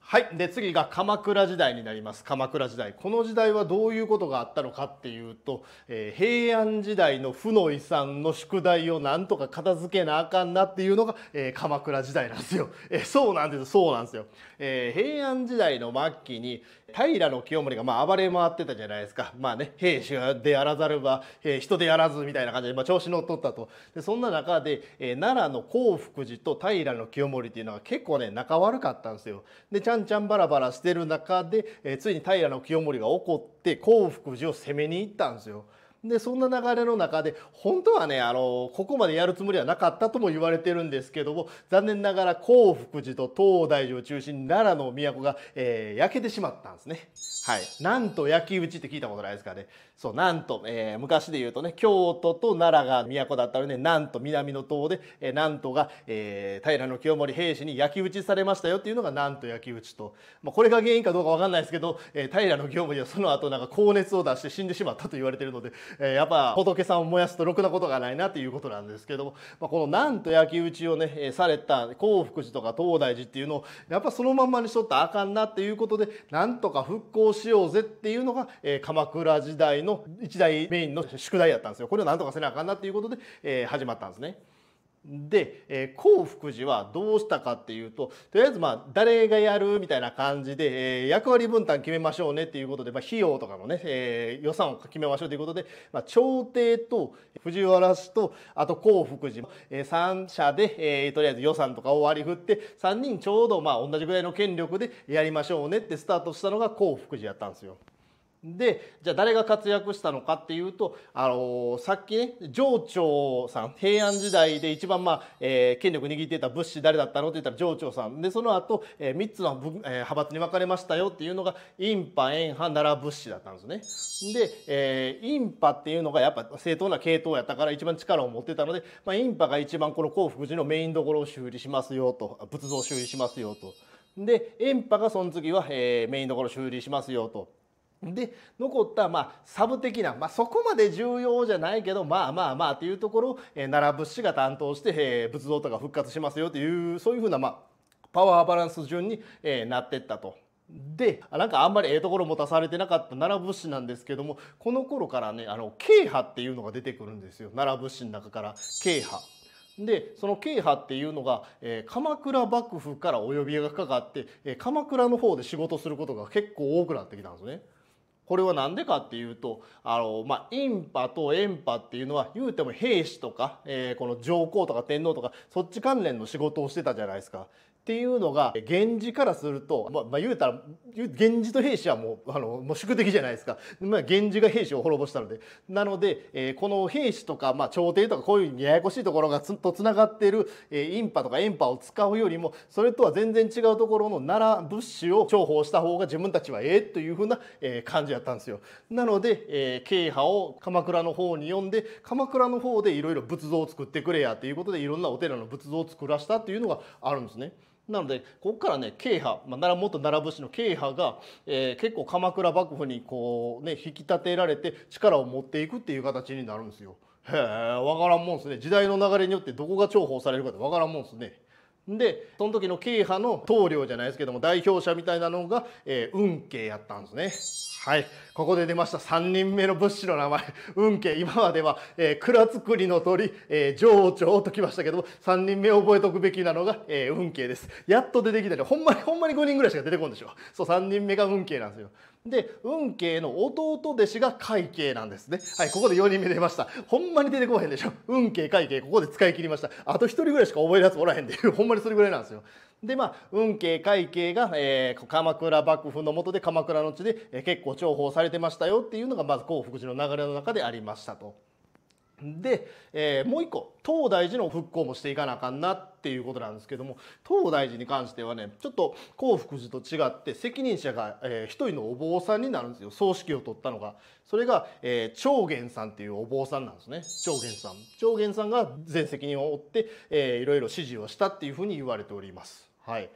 はいで次が鎌倉時代になります鎌倉時代この時代はどういうことがあったのかっていうと、えー、平安時代の負の遺産の宿題をなんとか片付けなあかんなっていうのが、えー、鎌倉時代なんですよ、えー、そうなんですそうなんですよ、え平安時代の末期に、平清盛がまあ暴れ回ってたじゃないですかまあね兵士であらざるば、え人であらずみたいな感じで、まあ、調子乗っとったとでそんな中で、えー、奈良の興福寺と平清盛っていうのは結構ね仲悪かったんですよでちゃんちゃんバラバラしてる中で、えー、ついに平清盛が怒って興福寺を攻めに行ったんですよ。でそんな流れの中で本当はねあのここまでやるつもりはなかったとも言われてるんですけども残念ながら興福寺と東大寺を中心に奈良の都が、えー、焼けてしまったんですね。はい、なんと焼き討ちって聞いたことないですかね。そう、なんと、えー、昔で言うとね、京都と奈良が都だったので、ね、なんと南の塔で、えー、なんとが、えー、平清盛兵士に焼き討ちされましたよっていうのがなんと焼き討ちと、まあ、これが原因かどうか分かんないですけど、えー、平清盛はその後なんか高熱を出して死んでしまったと言われてるので、えー、やっぱ仏さんを燃やすとろくなことがないなということなんですけども、まあ、このなんと焼き討ちをね、えー、された興福寺とか東大寺っていうのをやっぱそのまんまにしとったらあかんなっていうことでなんとか復興しようぜっていうのが、えー、鎌倉時代のの一大メインの宿題だったんですよこれを何とかせなあかんなっていうことで、えー、始まったんですね。で、えー、福寺はどうしたかっていうととりあえずまあ誰がやるみたいな感じで、えー、役割分担決めましょうねっていうことで、まあ、費用とかのね、えー、予算を決めましょうということで、まあ、朝廷と藤原氏とあと興福寺、えー、3社で、えー、とりあえず予算とかを割り振って3人ちょうどまあ同じぐらいの権力でやりましょうねってスタートしたのが興福寺やったんですよ。でじゃあ誰が活躍したのかっていうと、あのー、さっきね上長さん平安時代で一番、まあえー、権力握っていた武士誰だったのって言ったら上長さんでその後、えー、3つの、えー、派閥に分かれましたよっていうのが院派円派奈良物資だったんですね。で、えー、ンパっていうのがやっぱ正当な系統やったから一番力を持ってたので、まあ、ンパが一番この興福寺のメインどころを修理しますよと仏像を修理しますよと。で円波がその次は、えー、メインどころ修理しますよと。で残ったまあサブ的な、まあ、そこまで重要じゃないけどまあまあまあというところを、え奈良仏師が担当して、えー、仏像とか復活しますよというそういうふうな、まあ、パワーバランス順に、えー、なってったと。でなんかあんまりええところ持たされてなかった奈良仏師なんですけどもこの頃からねあの慶派っていうのが出てくるんですよ奈良仏師の中から慶派。でその慶派っていうのが、えー、鎌倉幕府からお呼びがかかって、えー、鎌倉の方で仕事することが結構多くなってきたんですね。これは何でかっていうとあの、まあ、インパとエンパっていうのは言うても兵士とか、えー、この上皇とか天皇とかそっち関連の仕事をしてたじゃないですか。っていうのが源氏からすると、まあ、まあ、言うたら源氏と平氏はもうあのもう宿敵じゃないですか、まあ、源氏が平氏を滅ぼしたのでなので、えー、この平氏とか、まあ、朝廷とかこういうややこしいところがつとつながってる、えー、インパとかエンパを使うよりもそれとは全然違うところの奈良物資を重宝した方が自分たちはええというふうな、えー、感じやったんですよ。なので、えー、慶派を鎌倉の方に呼んで鎌倉の方でいろいろ仏像を作ってくれやということでいろんなお寺の仏像を作らせたというのがあるんですね。なのでここからね慶派、まあ、元奈良武士の慶派が、えー、結構鎌倉幕府にこうね引き立てられて力を持っていくっていう形になるんですよ。へえ分からんもんすね時代の流れによってどこが重宝されるかって分からんもんすね。でその時の慶派の棟梁じゃないですけども代表者みたいなのが、えー、運慶やったんですねはいここで出ました3人目の物資の名前運慶今までは、えー、蔵造りの鳥、えー、上長ときましたけども3人目覚えておくべきなのが、えー、運慶ですやっと出てきたねほんまにほんまに5人ぐらいしか出てこんでしょそう3人目が運慶なんですよで運慶の弟弟子が会計なんですねはいここで4人目出ましたほんまに出てこへんでしょ運慶海慶ここで使い切りましたあと1人ぐらいしか覚えるやつおらへんで ほんまにそれぐらいなんですよでまあ運慶海慶が、えー、鎌倉幕府の下で鎌倉の地で、えー、結構重宝されてましたよっていうのがまず興福寺の流れの中でありましたと。で、えー、もう一個東大寺の復興もしていかなあかんなっていうことなんですけども東大寺に関してはねちょっと興福寺と違って責任者が、えー、一人のお坊さんになるんですよ葬式を取ったのがそれが、えー、長元さんっていうお坊さんなんですね長元さん長元さんが全責任を負って、えー、いろいろ指示をしたっていうふうに言われておりますはい。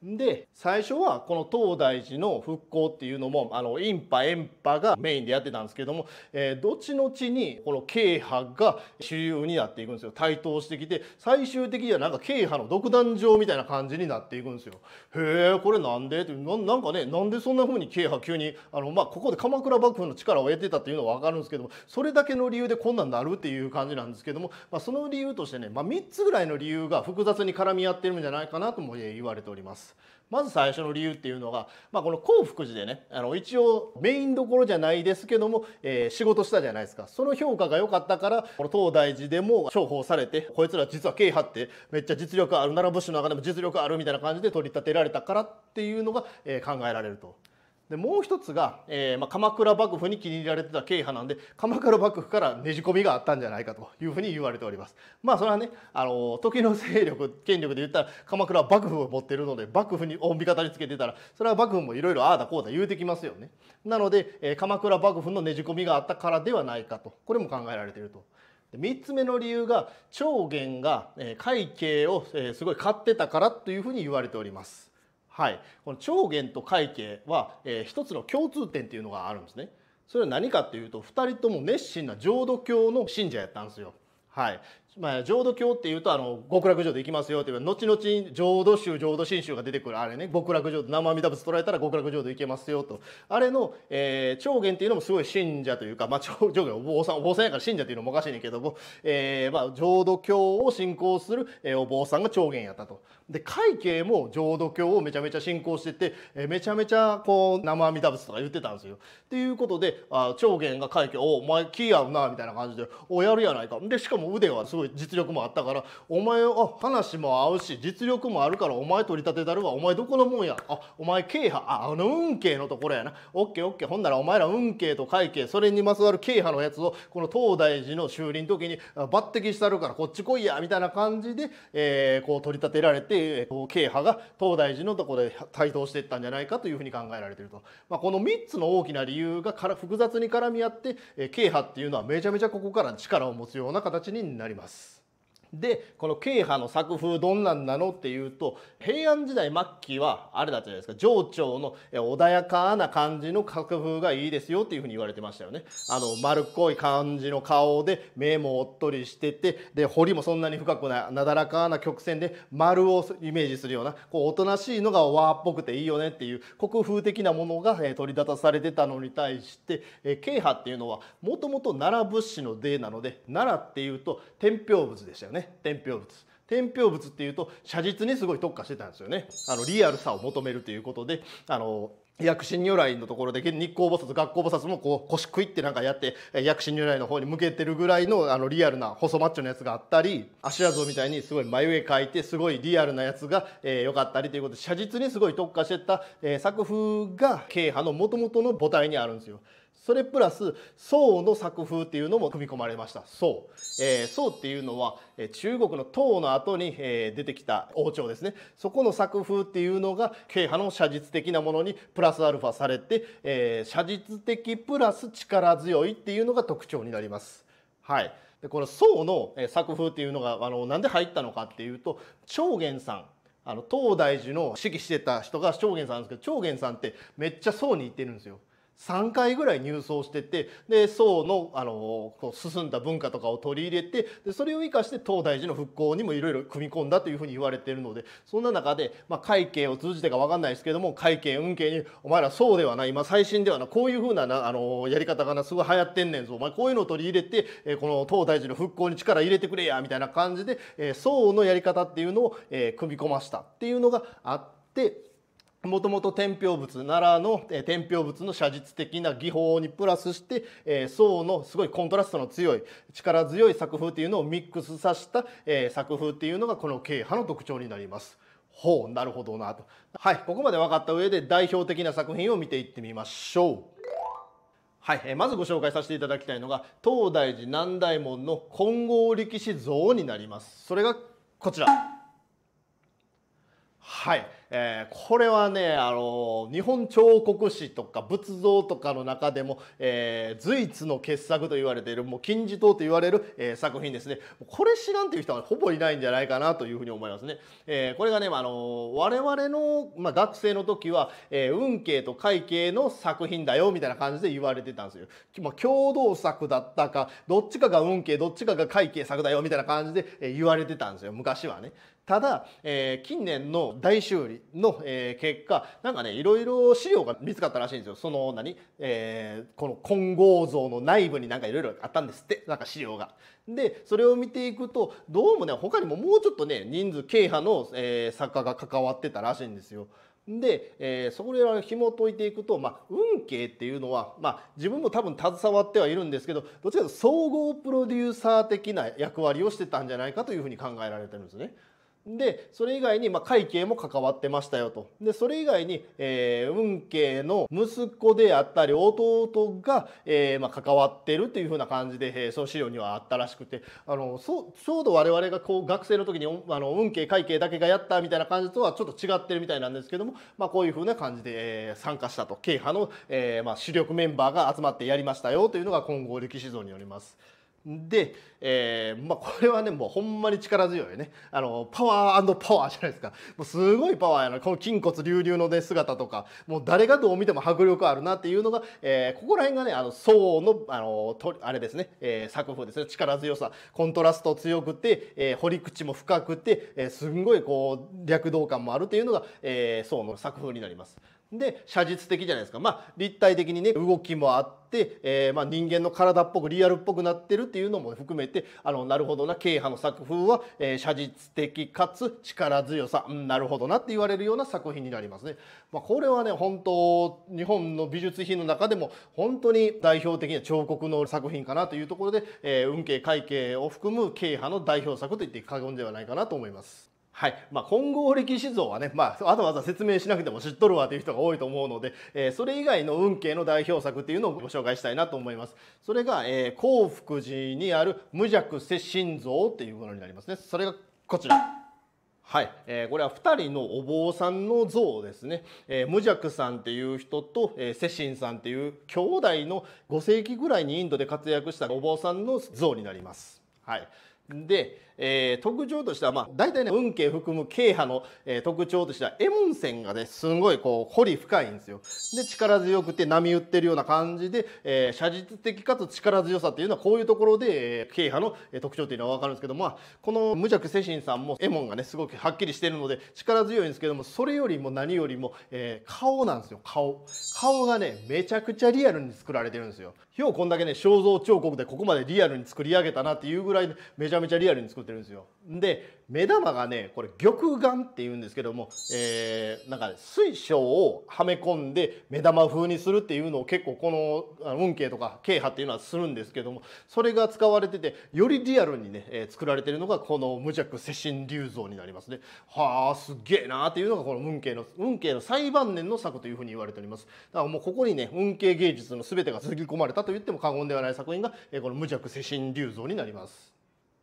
で最初はこの東大寺の復興っていうのもあのインパエンパがメインでやってたんですけども、えー、のちにこの慶派が主流になっていくんですよ台頭してきて最終的にはなんか慶派の独壇場みたいな感じになっていくんですよ。へえこれなんでってななんかねなんでそんな風に慶派急にあの、まあ、ここで鎌倉幕府の力を得てたっていうのは分かるんですけどもそれだけの理由でこんなんなるっていう感じなんですけども、まあ、その理由としてね、まあ、3つぐらいの理由が複雑に絡み合ってるんじゃないかなとも言われております。。まず最初の理由っていうのが、まあ、この興福寺でねあの一応メインどころじゃないですけども、えー、仕事したじゃないですかその評価が良かったからこの東大寺でも重宝されてこいつら実は慶派ってめっちゃ実力ある奈良武士の中でも実力あるみたいな感じで取り立てられたからっていうのが、えー、考えられるとでもう一つが、えーまあ、鎌倉幕府に気に入られてた慶派なんで鎌倉幕府からねじ込みがあったんじゃないかというふうに言われております。まあそれはねあの時の勢力権力で言ったら鎌倉幕府を持ってるので幕府に御味方につけてたらそれは幕府もいろいろああだこうだ言うてきますよね。なので、えー、鎌倉幕府のねじ込みがあったからではないかとこれも考えられていると。3つ目の理由が長元が会計をすごい買ってたからというふうに言われております。はい、この長元と快慶は、えー、一つの共通点っていうのがあるんですね。それは何かっていうと2人とも熱心な浄土教の信者やったんですよ。はい、まあ、浄土教っていうとあの極楽浄土行きますよっていう後々浄土宗浄土真宗が出てくるあれね極楽浄土生阿弥陀仏捉えたら極楽浄土行けますよとあれの、えー、長元っていうのもすごい信者というか、まあ、長元お坊さんお坊さんやから信者っていうのもおかしいねんけども、えーまあ、浄土教を信仰する、えー、お坊さんが長元やったと。で会計も浄土教をめちゃめちゃ信仰してて、えー、めちゃめちゃこう生阿弥陀仏とか言ってたんですよ。っていうことであ長元が会計「おお前気合うなみたいな感じでおやるやないか。でしかも腕はすごい実力もあったからお前あ話も合うし実力もあるからお前取り立てたるわお前どこのもんやあお前慶派ああの運慶のところやなオッケーオッケーほんならお前ら運慶と会慶それにまつわる慶派のやつをこの東大寺の修理の時に抜擢したるからこっち来いやみたいな感じで、えー、こう取り立てられて慶派が東大寺のとこで台頭していったんじゃないかというふうに考えられてると、まあ、この3つの大きな理由がから複雑に絡み合って慶派っていうのはめちゃめちゃここから力を持つような形になります。でこの慶派の作風どんなんなのっていうと平安時代末期はあれだったじゃないですか情緒の穏やかな感じの作風がいいですよっていうふうに言われてましたよねあの丸っこい感じの顔で目もおっとりしててで彫りもそんなに深くないなだらかな曲線で丸をイメージするようなこうおとなしいのが和っぽくていいよねっていう国風的なものが取り立たされてたのに対して慶派っていうのはもともと奈良仏師の出なので奈良っていうと天平仏でしたよねね天平仏天平仏っていうと写実にすごい特化してたんですよねあのリアルさを求めるということであの薬師如来のところで日光菩薩学校菩薩もこう腰食いってなんかやって薬師如来の方に向けてるぐらいのあのリアルな細マッチョのやつがあったりら像みたいにすごい眉毛描いてすごいリアルなやつが良、えー、かったりということで写実にすごい特化してた、えー、作風が慶派のもともとの母体にあるんですよ。それプラス宋の作風っていうのも組み込まれました宋、えー、宋っていうのは中国の唐の後に、えー、出てきた王朝ですねそこの作風っていうのが慶派の写実的なものにプラスアルファされて、えー、写実的プラス力強いっていうのが特徴になります。はいでこの宋の作風っていうのがあのなんで入ったのかっていうと長元さんあの東大寺の指揮してた人が長元さんですけど長元さんってめっちゃ宋に行ってるんですよ。3回ぐらい入葬しててで宋のあのこう進んだ文化とかを取り入れてでそれを生かして東大寺の復興にもいろいろ組み込んだというふうに言われているのでそんな中で、まあ、会計を通じてか分かんないですけども会計運慶に「お前らそうではない今最新ではない、こういうふうななあのやり方がなすごい流行ってんねんぞお前こういうのを取り入れて、えこの東大寺の復興に力入れてくれや」みたいな感じで、え宋のやり方っていうのを、え組み込ましたっていうのがあって。もともと天平仏奈良の天平仏の写実的な技法にプラスして、え宋のすごいコントラストの強い力強い作風っていうのをミックスさせた、え作風っていうのがこの慶派の特徴になります。ほうなるほどなと。はいここまで分かった上で代表的な作品を見ていってみましょう。はい、えー、まずご紹介させていただきたいのが東大寺南大門の金剛力士像になります。それがこちら。はいえー、これはね、あの日本彫刻史とか仏像とかの中でも、えー、随一の傑作と言われているもう金字塔と言われる、えー、作品ですねこれ知らんという人はほぼいないんじゃないかなというふうに思いますね、えこれがね、まあの我々の、まあ、学生の時は、え運慶と会慶の作品だよみたいな感じで言われてたんですよ、まあ、共同作だったかどっちかが運慶どっちかが会慶作だよみたいな感じで、え言われてたんですよ昔はねただ、えー、近年の大修理の、えー、結果なんかねいろいろ資料が見つかったらしいんですよその何、えー、この金剛像の内部になんかいろいろあったんですってなんか資料が。でそれを見ていくとどうもね他にももうちょっとね人数軽派の、えー、作家が関わってたらしいんですよ。で、えー、それらを紐解いていくと、まあ、運慶っていうのは、まあ、自分も多分携わってはいるんですけどどちらかというと総合プロデューサー的な役割をしてたんじゃないかというふうに考えられてるんですね。でそれ以外に、まあ、会計も関わってましたよとでそれ以外に、えー、運慶の息子であったり弟が、えーまあ、関わってるっていうふうな感じで、えー、その資料にはあったらしくてあのそちょうど我々がこう学生の時にあの運慶会計だけがやったみたいな感じとはちょっと違ってるみたいなんですけども、まあ、こういうふうな感じで、えー、参加したと慶派の、えーまあ、主力メンバーが集まってやりましたよというのが金剛力士像によります。で、えーまあ、これはねもうほんまに力強いねあのパワーパワーじゃないですかもうすごいパワーやなこの筋骨隆々の、ね、姿とかもう誰がどう見ても迫力あるなっていうのが、えー、ここら辺がねあの層のあのとあれですね、えー、作風ですね力強さコントラスト強くて、えー、掘り口も深くて、えー、すんごいこう躍動感もあるというのが、えー、層の作風になります。で写実的じゃないですか、まあ、立体的にね動きもあって、えー、まあ、人間の体っぽくリアルっぽくなってるっていうのも含めてあのなるほどな慶派の作風は、えー、写実的かつ力強さ、うん、なるほどなって言われるような作品になりますね。まあ、これはね本当日本の美術品の中でも本当に代表的な彫刻の作品かなというところで、えー、運慶会計を含む慶派の代表作と言って過言ではないかなと思います。はい。まあ、混合力士像はね、まあ、わざわざ説明しなくても知っとるわという人が多いと思うので、えー、それ以外の運慶の代表作っていうのをご紹介したいなと思います。それが、えー、幸福寺にある無弱世心像っていうものになりますね。それがこちら。はい、えー、これは2人のお坊さんの像ですね、えー、無弱さんっていう人と、えー、世心さんっていう兄弟の5世紀ぐらいにインドで活躍したお坊さんの像になります。はい、でえー、特徴としては、まあ、大体ね、運慶含む慶派の、えー、特徴としては、エモン線がね、すごいこう、彫り深いんですよ。で、力強くて波打ってるような感じで、えー、写実的かつ力強さっていうのは、こういうところで、えー、慶派の特徴っていうのはわかるんですけど、まあ、この無着世信さんも、エモンがね、すごくはっきりしてるので、力強いんですけども、それよりも何よりも、えー、顔なんですよ、顔。顔がね、めちゃくちゃリアルに作られてるんですよ。今日こんだけね、肖像彫刻でここまでリアルに作り上げたなっていうぐらい、めちゃめちゃリアルに作ってってるんですよ。で目玉がねこれ玉眼っていうんですけども、えー、なんか、ね、水晶をはめ込んで目玉風にするっていうのを結構この運慶とか慶派っていうのはするんですけどもそれが使われててよりリアルにね、えー、作られてるのがこの無弱世神流像になりますね。はあすげえなーっていうのがこの運慶の運慶の最晩年の作というふうに言われております。だからもうここにね運慶芸術の全てが続き込まれたと言っても過言ではない作品が、えー、この無弱世神流像になります。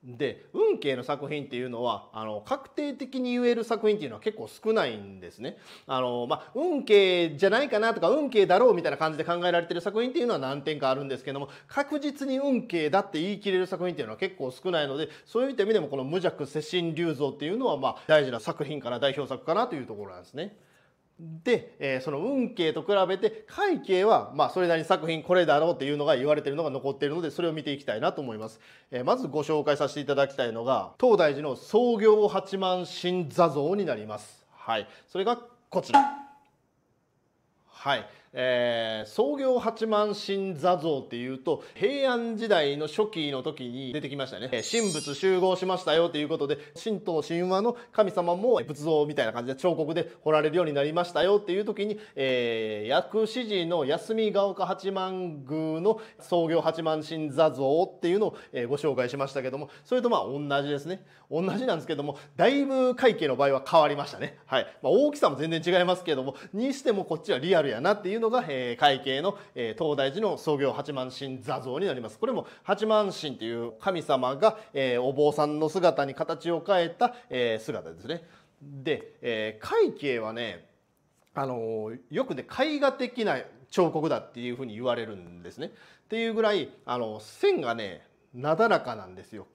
で運慶の作品っていうのはあの確定的に言える作品っていうのは結構少ないんですね。あのまあ、運慶じゃないかなとか運慶だろうみたいな感じで考えられてる作品っていうのは何点かあるんですけども確実に運慶だって言い切れる作品っていうのは結構少ないのでそういった意味でもこの「無弱世心流像」っていうのはまあ大事な作品かな代表作かなというところなんですね。で、えー、その運慶と比べて会慶はまあそれなりに作品これだろうっていうのが言われてるのが残っているのでそれを見ていきたいなと思います、えー、まずご紹介させていただきたいのが東大寺の創業八幡神座像になりますはいそれがこちらはいえー、創業八幡神座像っていうと平安時代の初期の時に出てきましたね神仏集合しましたよということで神道神話の神様も仏像みたいな感じで彫刻で彫られるようになりましたよっていう時に、えー、薬師寺の休みが丘八幡宮の創業八幡神座像っていうのを、えご紹介しましたけどもそれとまあ同じですね同じなんですけどもだいぶ会計の場合は変わりましたねはい、まあ、大きさも全然違いますけどもにしてもこっちはリアルやなっていうの度が、えー、会計の、えー、東大寺の創業八幡神座像になります。これも八幡神という神様が、えー、お坊さんの姿に形を変えた、えー、姿ですね。で、えー、会計はね、あのー、よくね絵画的な彫刻だっていうふうに言われるんですね。っていうぐらいあの線がねなだらかなんですよ。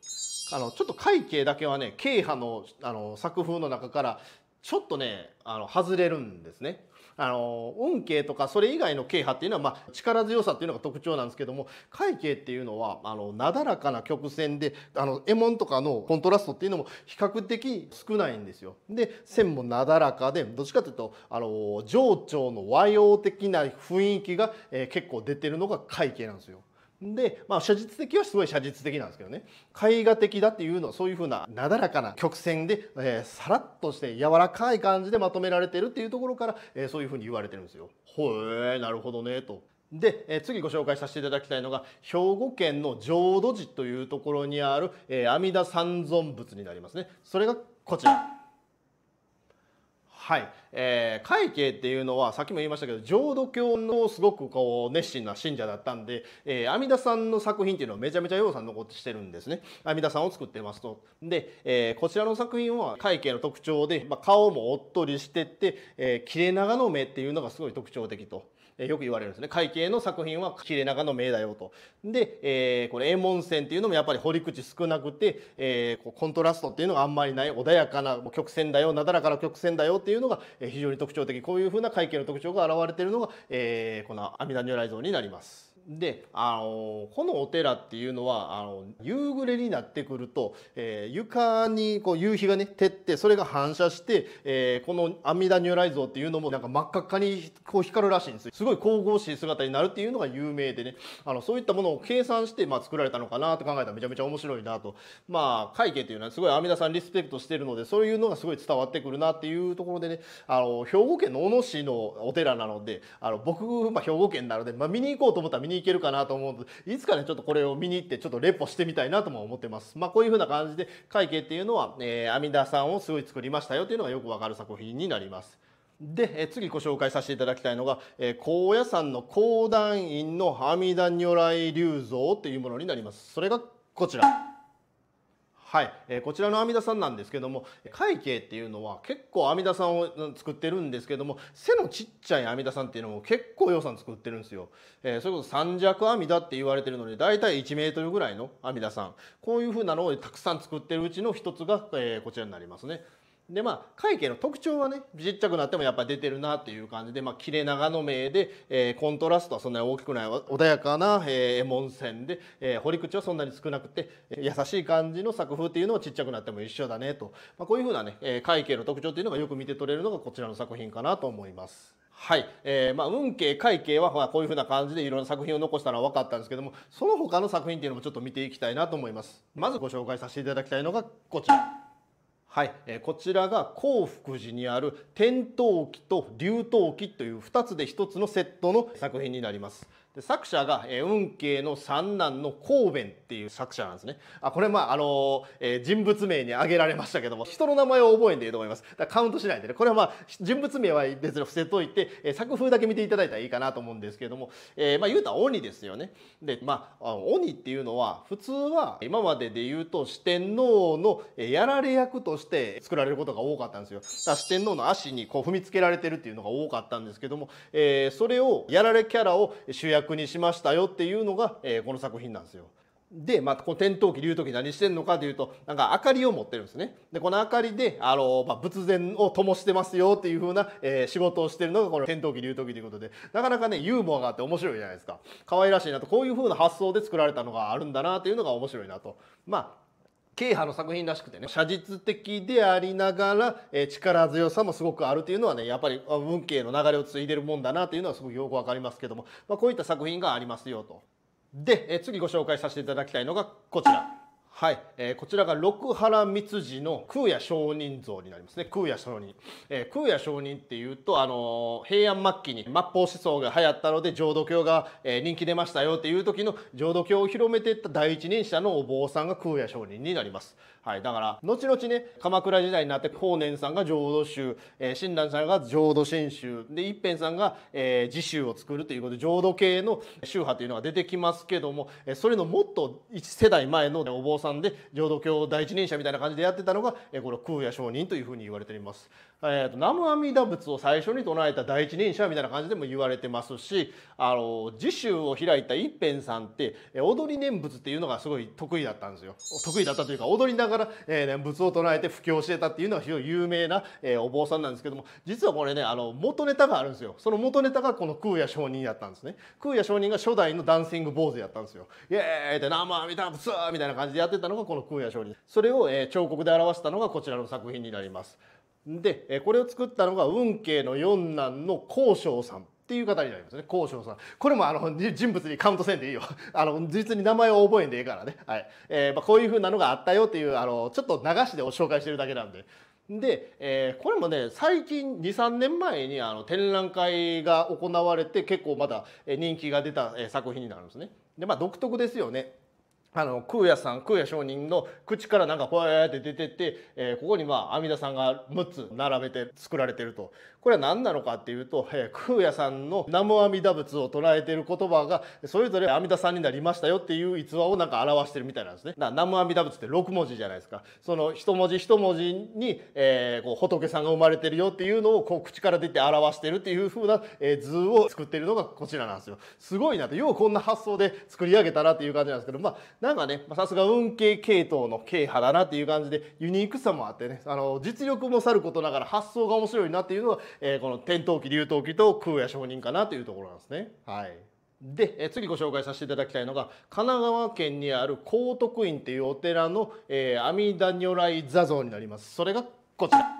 あのちょっと会計だけはね慶派のあの作風の中からちょっとねあの外れるんですね。あの運慶とかそれ以外の慶派っていうのは、まあ、力強さっていうのが特徴なんですけども快慶っていうのはあのなだらかな曲線であの絵文とかのコントラストっていうのも比較的少ないんですよ。で線もなだらかでどっちかというとあの情緒の和洋的な雰囲気が、えー、結構出てるのが快慶なんですよ。で、まあ、写実的はすごい写実的なんですけどね絵画的だっていうのはそういうふうななだらかな曲線で、えー、さらっとして柔らかい感じでまとめられてるっていうところから、えー、そういうふうに言われてるんですよ。ほえなるほどねと。で、えー、次ご紹介させていただきたいのが兵庫県の浄土寺というところにある、え阿弥陀三尊仏になりますね。それがこちら。はい、えー、会計っていうのはさっきも言いましたけど浄土教のすごくこう熱心な信者だったんで、えー、阿弥陀さんの作品っていうのはめちゃめちゃ要さん残ってしてるんですね阿弥陀さんを作ってますと。で、えー、こちらの作品は会計の特徴で、まあ、顔もおっとりしてって、えー、切れ長の目っていうのがすごい特徴的と。えよく言われるんですね会計の作品はれ長の名だよと。で、えー、これ円門線っていうのもやっぱり堀り口少なくて、えー、コントラストっていうのがあんまりない穏やかな曲線だよなだらかな曲線だよっていうのが非常に特徴的こういうふうな会計の特徴が現れているのが、えー、この阿弥陀如来像になります。であのこのお寺っていうのはあの夕暮れになってくると、えー、床にこう夕日がね照ってそれが反射して、えー、この阿弥陀如来像っていうのもなんか真っ赤っかにこう光るらしいんですよすごい神々しい姿になるっていうのが有名でねあのそういったものを計算して、まあ、作られたのかなと考えたらめちゃめちゃ面白いなとまあ会計っていうのはすごい阿弥陀さんリスペクトしてるのでそういうのがすごい伝わってくるなっていうところでねあの兵庫県の小野市のお寺なのであの僕、まあ、兵庫県なので、まあ、見に行こうと思ったら見にに行けるかなと思うのでいつかねちょっとこれを見に行ってちょっとレポしてみたいなとも思ってます。まあ、こういう風な感じで会計っていうのは、えー、阿弥陀さんをすごい作りましたよというのがよくわかる作品になります。で、え次ご紹介させていただきたいのが、え高野山の高段院の阿弥陀如来立像ていうものになります。それがこちら。はい、えー、こちらの阿弥陀さんなんですけども会計っていうのは結構阿弥陀さんを作ってるんですけども背のちっちゃい阿弥陀さんっていうのも結構予算作ってるんですよ、えー、それこそ三尺阿弥陀って言われてるので大体1メートルぐらいの阿弥陀さんこういうふうなのをたくさん作ってるうちの一つが、えー、こちらになりますね。でまあ会計の特徴はねちっちゃくなってもやっぱ出てるなっていう感じで、まあ、切れ長の目で、えー、コントラストはそんなに大きくない穏やかな、え文門線で、えー、り口はそんなに少なくて、え優しい感じの作風っていうのはちっちゃくなっても一緒だねと、まあ、こういうふうなね、え会計の特徴っていうのがよく見て取れるのがこちらの作品かなと思います。はい、えー、まあ運慶会慶はまあこういうふうな感じでいろんな作品を残したのは分かったんですけどもその他の作品っていうのもちょっと見ていきたいなと思います。まずご紹介させていただきたいのがこちら。はい、えー、こちらが興福寺にある天灯記と流灯記という2つで1つのセットの作品になります。作者が、えー、運慶の三男の孔弁っていう作者なんですね。あこれまああのー、えー、人物名に挙げられましたけども人の名前を覚えんでいいと思います。だカウントしないでねこれはまあ人物名は別に伏せといて、えー、作風だけ見ていただいたらいいかなと思うんですけれども、えー、まあ言うたら鬼ですよね。でまあ鬼っていうのは普通は今までで言うと四天王のやられ役として作られることが多かったんですよ。だ四天王の足にこう踏みつけられてるっていうのが多かったんですけども、えー、それをやられキャラを主役にしましたよっていうのが、えー、この作品なんですよ。で、まあ、こう点灯機流灯機何してんのかというとなんか明かりを持ってるんですねでこの明かりであの、まあ、仏前を灯してますよっていう風な、えー、仕事をしてるのがこの点灯機流灯機ということでなかなかねユーモアがあって面白いじゃないですか可愛らしいなとこういう風な発想で作られたのがあるんだなというのが面白いなとま慶派の作品らしくてね写実的でありながら、えー、力強さもすごくあるというのはねやっぱり文慶の流れを継いでるもんだなというのはすごくよく分かりますけども、まあ、こういった作品がありますよと。で、えー、次ご紹介させていただきたいのがこちら。はい、えー、こちらが六原光寺の空也上人像になりますね空也上人、えー、空也上人っていうと、あのー、平安末期に末法思想が流行ったので浄土教が、えー、人気出ましたよっていう時の浄土教を広めていった第一人者のお坊さんが空也上人になりますはい、だから後々ね鎌倉時代になって法然さんが浄土宗、えー、親鸞さんが浄土真宗で一辺さんが、えー、自宗を作るということで浄土系の宗派というのが出てきますけども、えー、それのもっと1世代前のお坊さんで浄土教第一人者みたいな感じでやってたのが、えー、この空也上人というふうに言われています。えーと、南無阿弥陀仏を最初に唱えた第一人者みたいな感じでも言われてますしあのを開いた一辺さんって踊り念仏っていうのがすごい得意だったんですよ。得意だったというか踊りながら、えー、念仏を唱えて布教してたっていうのが非常に有名な、えー、お坊さんなんですけども実はこれねあの元ネタがあるんですよその元ネタがこの空也上人やったんですね空也上人が初代のダンシング坊主やったんですよイエーイって生みたいなみたいな感じでやってたのがこの空也上人それを、えー、彫刻で表したのがこちらの作品になりますでこれを作ったのが運慶の四男の幸章さんっていう方になりますね交渉さんこれもあの人物にカウントせんでいいよ あの実に名前を覚えんでええからね、はいえーまあ、こういうふうなのがあったよっていうあのちょっと流しで紹介してるだけなんで。で、えー、これもね最近23年前にあの展覧会が行われて結構まだ人気が出た作品になるんですね。でまあ独特ですよね。あの空也さん空也上人の口からなんかこうーって出てって、えー、ここにまあ阿弥陀さんが6つ並べて作られてるとこれは何なのかっていうと空也さんの「南無阿弥陀仏」を唱えている言葉がそれぞれ阿弥陀さんになりましたよっていう逸話をなんか表してるみたいなんですね。南無阿弥陀仏って6文字じゃないですかその一文字一文字に、えー、こう仏さんが生まれてるよっていうのをこう口から出て表してるっていう風な、え図を作ってるのがこちらなんですよ。すごいなとようこんな発想で作り上げたなっていう感じなんですけどまあなんかねさすが運慶系統の慶派だなっていう感じでユニークさもあってねあの実力もさることながら発想が面白いなっていうのはえー、この天灯期流冬期と空也上人かなというところなんですね。はいで、えー、次ご紹介させていただきたいのが神奈川県にある高徳院っていうお寺の、えー、阿弥陀如来座像になりますそれがこちら。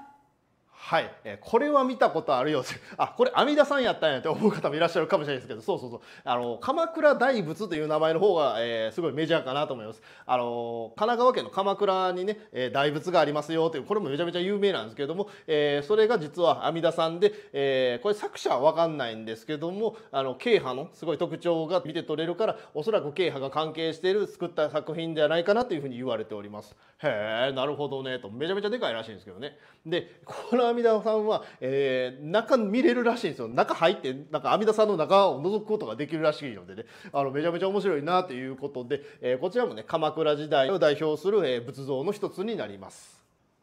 はい、えこれは見たことあるよあこれ阿弥陀さんやったんやって思う方もいらっしゃるかもしれないですけどそうそうそうあの鎌倉大仏という名前の方が、えー、すごいメジャーかなと思いますあの神奈川県の鎌倉にね、え大仏がありますよというこれもめちゃめちゃ有名なんですけども、えー、それが実は阿弥陀さんで、えー、これ作者は分かんないんですけどもあの慶派のすごい特徴が見て取れるからおそらく慶派が関係している作った作品ではないかなというふうに言われておりますへえなるほどねとめちゃめちゃでかいらしいんですけどねでこの阿弥さんは、えー、中見れるらしいんですよ中入ってなんか弥陀さんの中を覗くことができるらしいのでねあのめちゃめちゃ面白いなということで、えー、こちらもね鎌倉時代を代表する、え仏像の一つになります。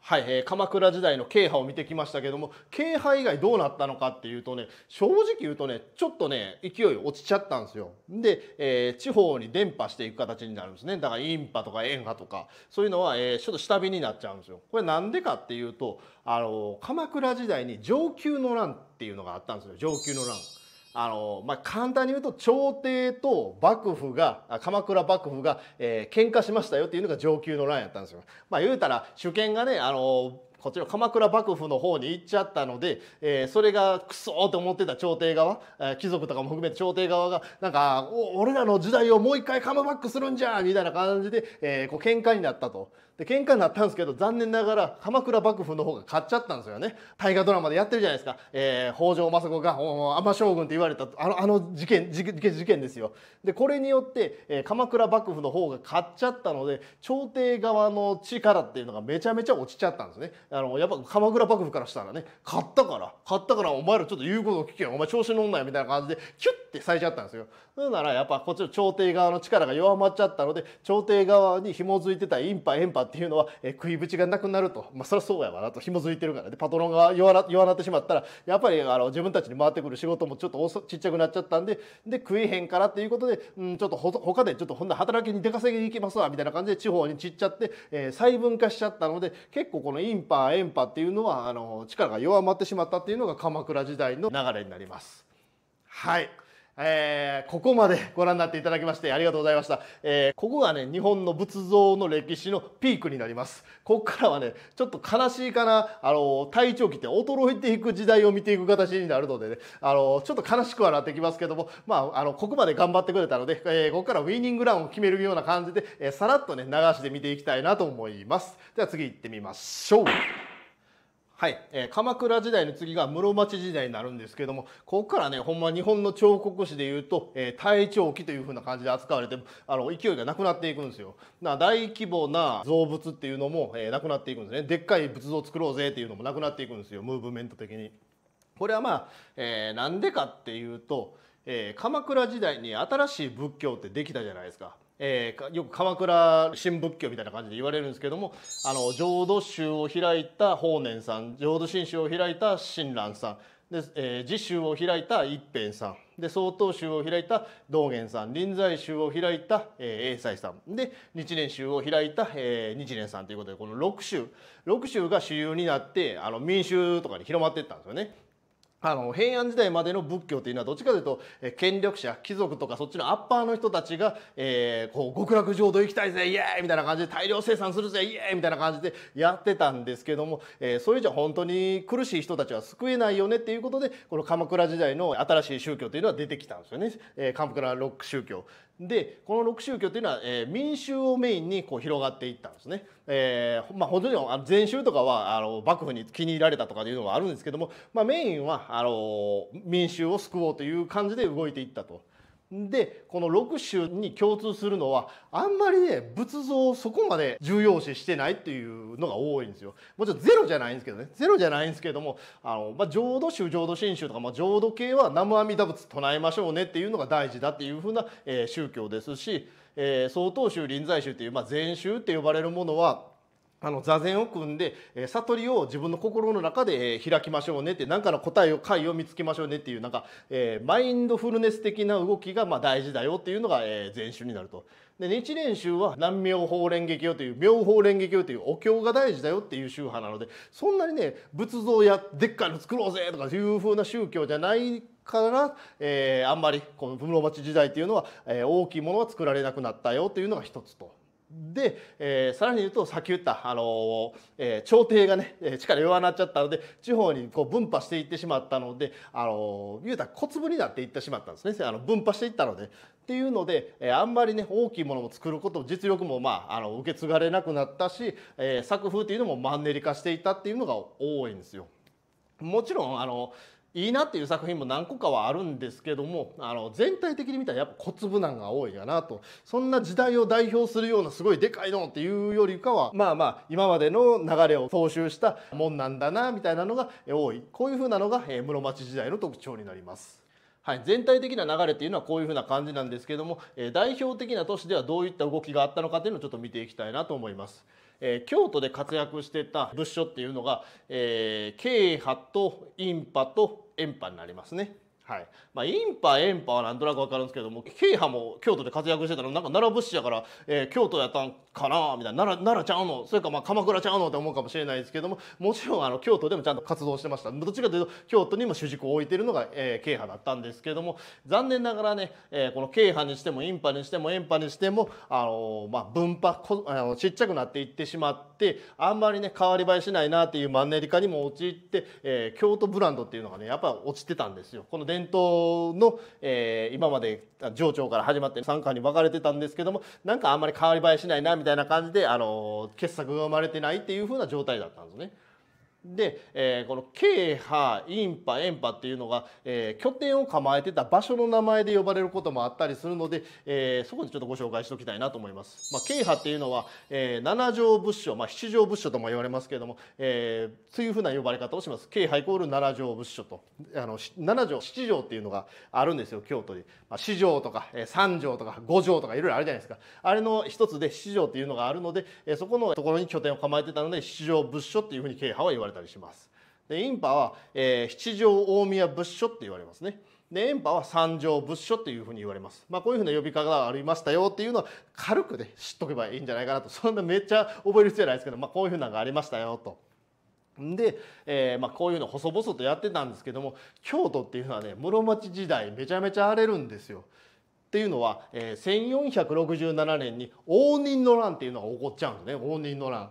はい、えー、鎌倉時代の慶派を見てきましたけども慶派以外どうなったのかっていうとね正直言うとねちょっとね勢い落ちちゃったんですよ。で、えー、地方に伝播していく形になるんですねだからインパとか円波とかそういうのは、えー、ちょっと下火になっちゃうんですよ。これなんでかっていうとあの鎌倉時代に上級の乱っていうのがあったんですよ上級の乱。あの、まあ、簡単に言うと朝廷と幕府が鎌倉幕府が、えー、喧嘩しましたよっていうのが上級の乱やったんですよ。まあ、言うたら主権がねあのこちら鎌倉幕府の方に行っちゃったので、えー、それがクソっと思ってた朝廷側、えー、貴族とかも含めて朝廷側がなんか俺らの時代をもう一回カムバックするんじゃみたいな感じで、えー、こう喧嘩になったと。で喧嘩になったんですけど残念ながら鎌倉幕府の方が勝っちゃったんですよね大河ドラマでやってるじゃないですか、えー、北条政子が尼将軍って言われたあのあの事件事件事件ですよでこれによって、えー、鎌倉幕府の方が勝っちゃったので朝廷側の力っていうのがめちゃめちゃ落ちちゃったんですねあのやっぱ鎌倉幕府からしたらね勝ったから勝ったからお前らちょっと言うことを聞けよお前調子乗んなよみたいな感じでキュッて咲いちゃったんですよそれならやっぱこっちの朝廷側の力が弱まっちゃったので朝廷側に紐づいてたインパエンパっていうのは、えー、食いぶちがなくなるとまあそりゃそうやわなと紐づいてるからで、ね、パトロンが弱な弱なってしまったらやっぱりあの自分たちに回ってくる仕事もちょっとちっちゃくなっちゃったんでで食えへんからっていうことで、うん、ちょっとほ他でちょっとほんな働きに出稼ぎに行きますわみたいな感じで地方に散っちゃって、えー、細分化しちゃったので結構このインパエンパっていうのはあの力が弱まってしまったっていうのが鎌倉時代の流れになります。はいえー、ここまでご覧になっていただきましてありがとうございました、えー、ここがね日本の仏像の歴史のピークになりますここからはねちょっと悲しいかなあの体調期って衰えていく時代を見ていく形になるのでねあのちょっと悲しくはなってきますけどもまああのここまで頑張ってくれたので、えー、ここからウィニングランを決めるような感じで、えさらっとね流しで見ていきたいなと思いますでは次行ってみましょうはい、えー、鎌倉時代の次が室町時代になるんですけどもここからねほんま日本の彫刻師でいうと、えー、大長期というふうな感じで扱われてあの勢いがなくなっていくんですよな大規模な造物っていうのも、えー、なくなっていくんですねでっかい仏像作ろうぜっていうのもなくなっていくんですよムーブメント的にこれはまあ、えー、なんでかっていうと、えー、鎌倉時代に新しい仏教ってできたじゃないですかえー、よく鎌倉新仏教みたいな感じで言われるんですけどもあの浄土宗を開いた法然さん浄土真宗を開いた親鸞さんで、えー、自宗を開いた一辺さんで曹洞宗を開いた道元さん臨済宗を開いた、えー、英才さんで日蓮宗を開いた、えー、日蓮さんということでこの6宗6宗が主流になってあの民衆とかに広まっていったんですよね。あの平安時代までの仏教というのはどっちかというと、え権力者貴族とかそっちのアッパーの人たちが、えー、こう極楽浄土行きたいぜイエーイみたいな感じで大量生産するぜイエーイみたいな感じでやってたんですけども、えー、それじゃ本当に苦しい人たちは救えないよねっていうことでこの鎌倉時代の新しい宗教というのは出てきたんですよね。えー、鎌倉ロック宗教でこの6宗教というのは、えー、民衆をメインにこう広がっていったんですね。えーまあ、本当にあ禅宗とかはあの幕府に気に入られたとかいうのはあるんですけども、まあ、メインはあの民衆を救おうという感じで動いていったと。でこの6種に共通するのはあんまりね仏像をそこまで重要視してないっていうのが多いんですよ。もちろんゼロじゃないんですけどねゼロじゃないんですけどもあの、まあ、浄土宗浄土真宗とか、まあ、浄土系は南無阿弥陀仏唱えましょうねっていうのが大事だっていうふうな、えー、宗教ですし、えー、曹洞宗臨済宗っていう、まあ、禅宗って呼ばれるものはあの座禅を組んで悟りを自分の心の中で開きましょうねって何かの答えを解を見つけましょうねっていうなんか、えー、マインドフルネス的な動きがまあ大事だよっていうのが、えー、禅宗になると。で日蓮宗は南妙法蓮華経という妙法蓮華経というお経が大事だよっていう宗派なのでそんなにね仏像やでっかいの作ろうぜとかいう風な宗教じゃないから、えー、あんまりこの室町時代っていうのは、えー、大きいものは作られなくなったよというのが一つと。で、えー、さらに言うとさっき言った、あのえー、朝廷がね力弱なっちゃったので地方にこう分派していってしまったので、あの言うたら小粒になっていってしまったんですねあの分派していったので。っていうので、えー、あんまりね大きいものも作ること実力も、まあ、あの受け継がれなくなったし、えー、作風っていうのもマンネリ化していたっていうのが多いんですよ。もちろんあのいいなっていう作品も何個かはあるんですけどもあの全体的に見たらやっぱ小粒なんが多いかなとそんな時代を代表するようなすごいでかいのっていうよりかはまあまあ今までの流れを踏襲したもんなんだなみたいなのが多いこういう風なのが室町時代の特徴になります。はい、全体的な流れっていうのはこういうふうな感じなんですけども、え代表的な都市ではどういった動きがあったのかっていうのをちょっと見ていきたいなと思います。えー、京都で活躍してた仏書っていうのが、えー、慶派と陰派と円派になりますね。はいまあ、インパエンパはなんとなく分かるんですけども慶派も京都で活躍してたのなんか奈良物資やから、えー、京都やったんかなみたいな奈良奈良ちゃうのそれかまあ鎌倉ちゃうのって思うかもしれないですけどももちろんあの京都でもちゃんと活動してましたどっちかというと京都にも主軸を置いてるのが、えー、派だったんですけども残念ながらね、えー、この慶派にしてもインパにしてもエンパにしても、あのー、まあ、分派あのちっちゃくなっていってしまってあんまりね変わり映えしないなっていうマンネリ化にも陥って、えー、京都ブランドっていうのがねやっぱ落ちてたんですよ。この連党の、えー、今まで上長から始まって3巻に分かれてたんですけどもなんかあんまり変わり映えしないなみたいな感じで、あの傑作が生まれてないっていう風な状態だったんですね。で、えー、このイ波パ波ン波っていうのが、えー、拠点を構えてた場所の名前で呼ばれることもあったりするので、えー、そこでちょっとご紹介しておきたいなと思います。まあ、京波っていうのは、えー、七条仏書、まあ、七条仏書とも言われますけれども、えー、そういうふうな呼ばれ方をします。京波イコール七条仏書とあの七条七条っていうのがあるんですよ京都で。まあ、四条とか、えー、三条とか五条とかいろいろあるじゃないですか。あれの一つで七条っていうのがあるので、えー、そこのところに拠点を構えてたので七条仏書っていうふうに京波は言われた。たりします。でインパは、えー、七条大宮仏所って言われますね。でンパは三条仏所ていうふうに言われます。まあ、こういうふうな呼び方がありましたよっていうのは軽くね知っとけばいいんじゃないかなとそんなめっちゃ覚える必要ないですけど、まあ、こういうふうなのがありましたよと。で、えーまあ、こういうの細々とやってたんですけども京都っていうのはね室町時代めちゃめちゃ荒れるんですよ。っていうのは、えー、1467年に応仁の乱っていうのが起こっちゃうんですね応仁の乱。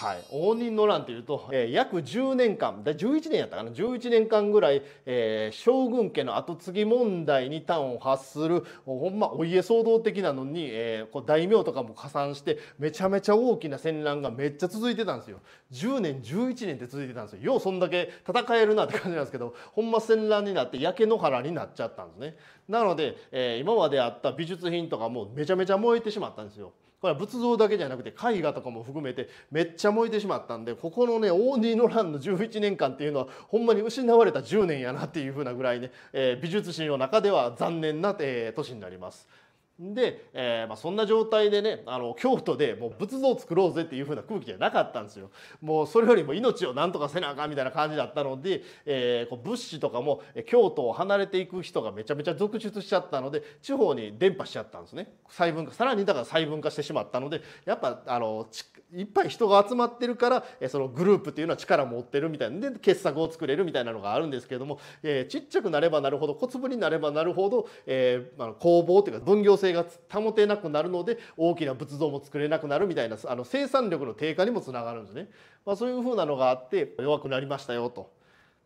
はい、応仁の乱というと、えー、約10年間11年やったかな11年間ぐらい、えー、将軍家の後継ぎ問題に端を発するほんまお家騒動的なのに、えー、こう大名とかも加算してめちゃめちゃ大きな戦乱がめっちゃ続いてたんですよ10年11年って続いてたんですよようそんだけ戦えるなって感じなんですけどほんま戦乱になって焼け野原になっちゃったんですねなので、え今まであった美術品とかもめちゃめちゃ燃えてしまったんですよ。これは仏像だけじゃなくて絵画とかも含めてめっちゃ燃えてしまったんでここのねオーニー・ノランの11年間っていうのはほんまに失われた10年やなっていうふうなぐらいね、えー、美術史の中では残念な、えー、年になります。で、えーまあ、そんな状態でねあの京都でもう仏像を作ろうぜっていう風な空気じゃなかったんですよ。もうそれよりも命を何とかせなあかんみたいな感じだったので、えー、こう物資とかも京都を離れていく人がめちゃめちゃ続出しちゃったので地方に伝播しちゃったんですね細分化さらにだから細分化してしまったのでやっぱあのいっぱい人が集まってるからそのグループっていうのは力持ってるみたいなで傑作を作れるみたいなのがあるんですけれども、えー、ちっちゃくなればなるほど小粒になればなるほど、えーま工房っていうか分業制性が保てなくなるので大きな仏像も作れなくなるみたいなあの生産力の低下にもつながるんですね。まあ、そういうふうなのがあって弱くなりましたよと。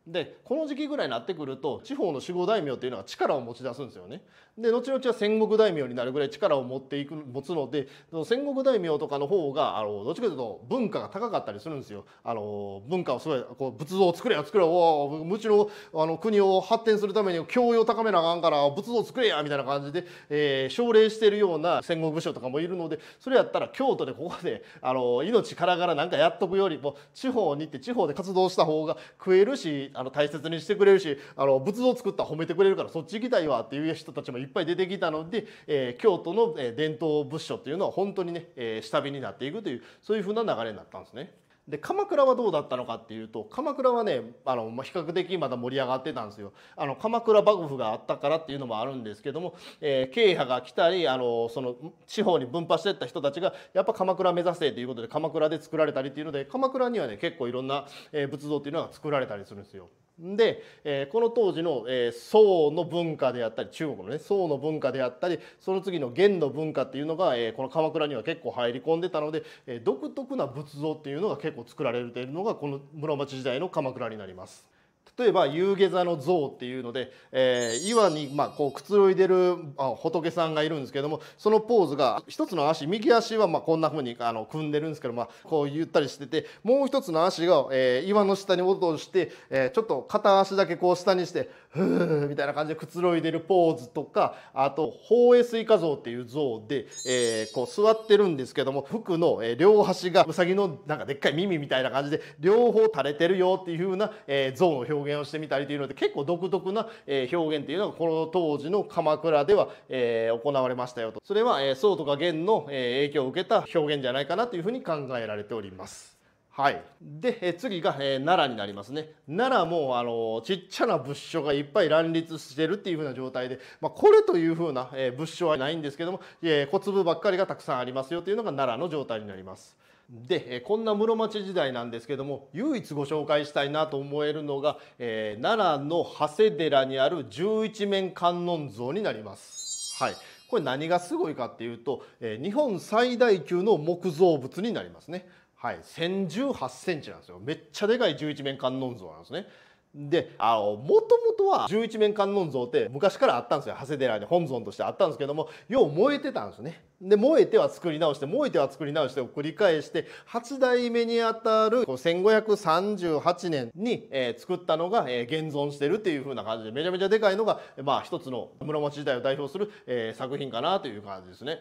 でこの時期ぐらいになってくると地方の守護大名というのは力を持ち出すんですよね。で後々は戦国大名になるぐらい力を持っていく持つので戦国大名とかの方があのどっちかというと文化が高かったりするんですよ。あの文化をすごいこう仏像を作れや作れおむしろあの国を発展するために教養を高めなあかんから仏像を作れやみたいな感じで、えー、奨励してるような戦国武将とかもいるのでそれやったら京都でここであの命からがらなんかやっとくよりも地方に行って地方で活動した方が食えるしあの大切にしてくれるしあの仏像作った褒めてくれるからそっち行きたいわっていう人たちもいっぱい出てきたので、えー、京都の伝統仏書っていうのは本当にね、えー、下火になっていくというそういうふうな流れになったんですね。で鎌倉はどうだったのかっていうと鎌倉はねあの比較的まだ盛り上がってたんですよあの鎌倉幕府があったからっていうのもあるんですけども、えー、慶派が来たりあのその地方に分派してった人たちがやっぱ鎌倉目指せということで鎌倉で作られたりっていうので鎌倉にはね結構いろんな仏像っていうのが作られたりするんですよ。で、えー、この当時の、えー、宋の文化であったり中国のね宋の文化であったりその次の元の文化っていうのが、えー、この鎌倉には結構入り込んでたので、えー、独特な仏像っていうのが結構作られているのがこの室町時代の鎌倉になります。例えば夕下座の像っていうので、えー、岩にまあこうくつろいでる仏さんがいるんですけどもそのポーズが一つの足右足はまあこんなふうにあの組んでるんですけど、まあ、こうゆったりしててもう一つの足が、えー、岩の下に落として、えー、ちょっと片足だけこう下にしてふーみたいな感じでくつろいでるポーズとかあと宝永スイカ像っていう像で、えー、こう座ってるんですけども服の両端がウサギのなんかでっかい耳みたいな感じで両方垂れてるよっていう風な、えー、像の表現をしてみたりというので結構独特な、えー、表現っていうのがこの当時の鎌倉では、えー、行われましたよとそれは、えー、とか元の、えー、影響を受けた表現じゃないかなというふうに考えられております。はい、で次が、えー、奈良になりますね奈良もあのちっちゃな仏所がいっぱい乱立してるっていう風な状態で、まあ、これという風な、えー、はないんですけども、えー、小粒ばっかりがたくさんありますよというのが奈良の状態になります。でこんな室町時代なんですけども唯一ご紹介したいなと思えるのが、えー、奈良の長谷寺にある十一面観音像になります。はい、これ何がすごいかっていうと、えー、日本最大級の木造物になりますね。はい、千十八センチなんですよ。めっちゃでかい十一面観音像なんですね。で、あの、もともとは十一面観音像って昔からあったんですよ。長谷寺に本尊としてあったんですけども、よう燃えてたんですね。で、燃えては作り直して、燃えては作り直してを繰り返して、8代目にあたる1538年に、えー、作ったのが、えー、現存してるっていう風な感じで、めちゃめちゃでかいのが、まあ一つの室町時代を代表する、えー、作品かなという感じですね。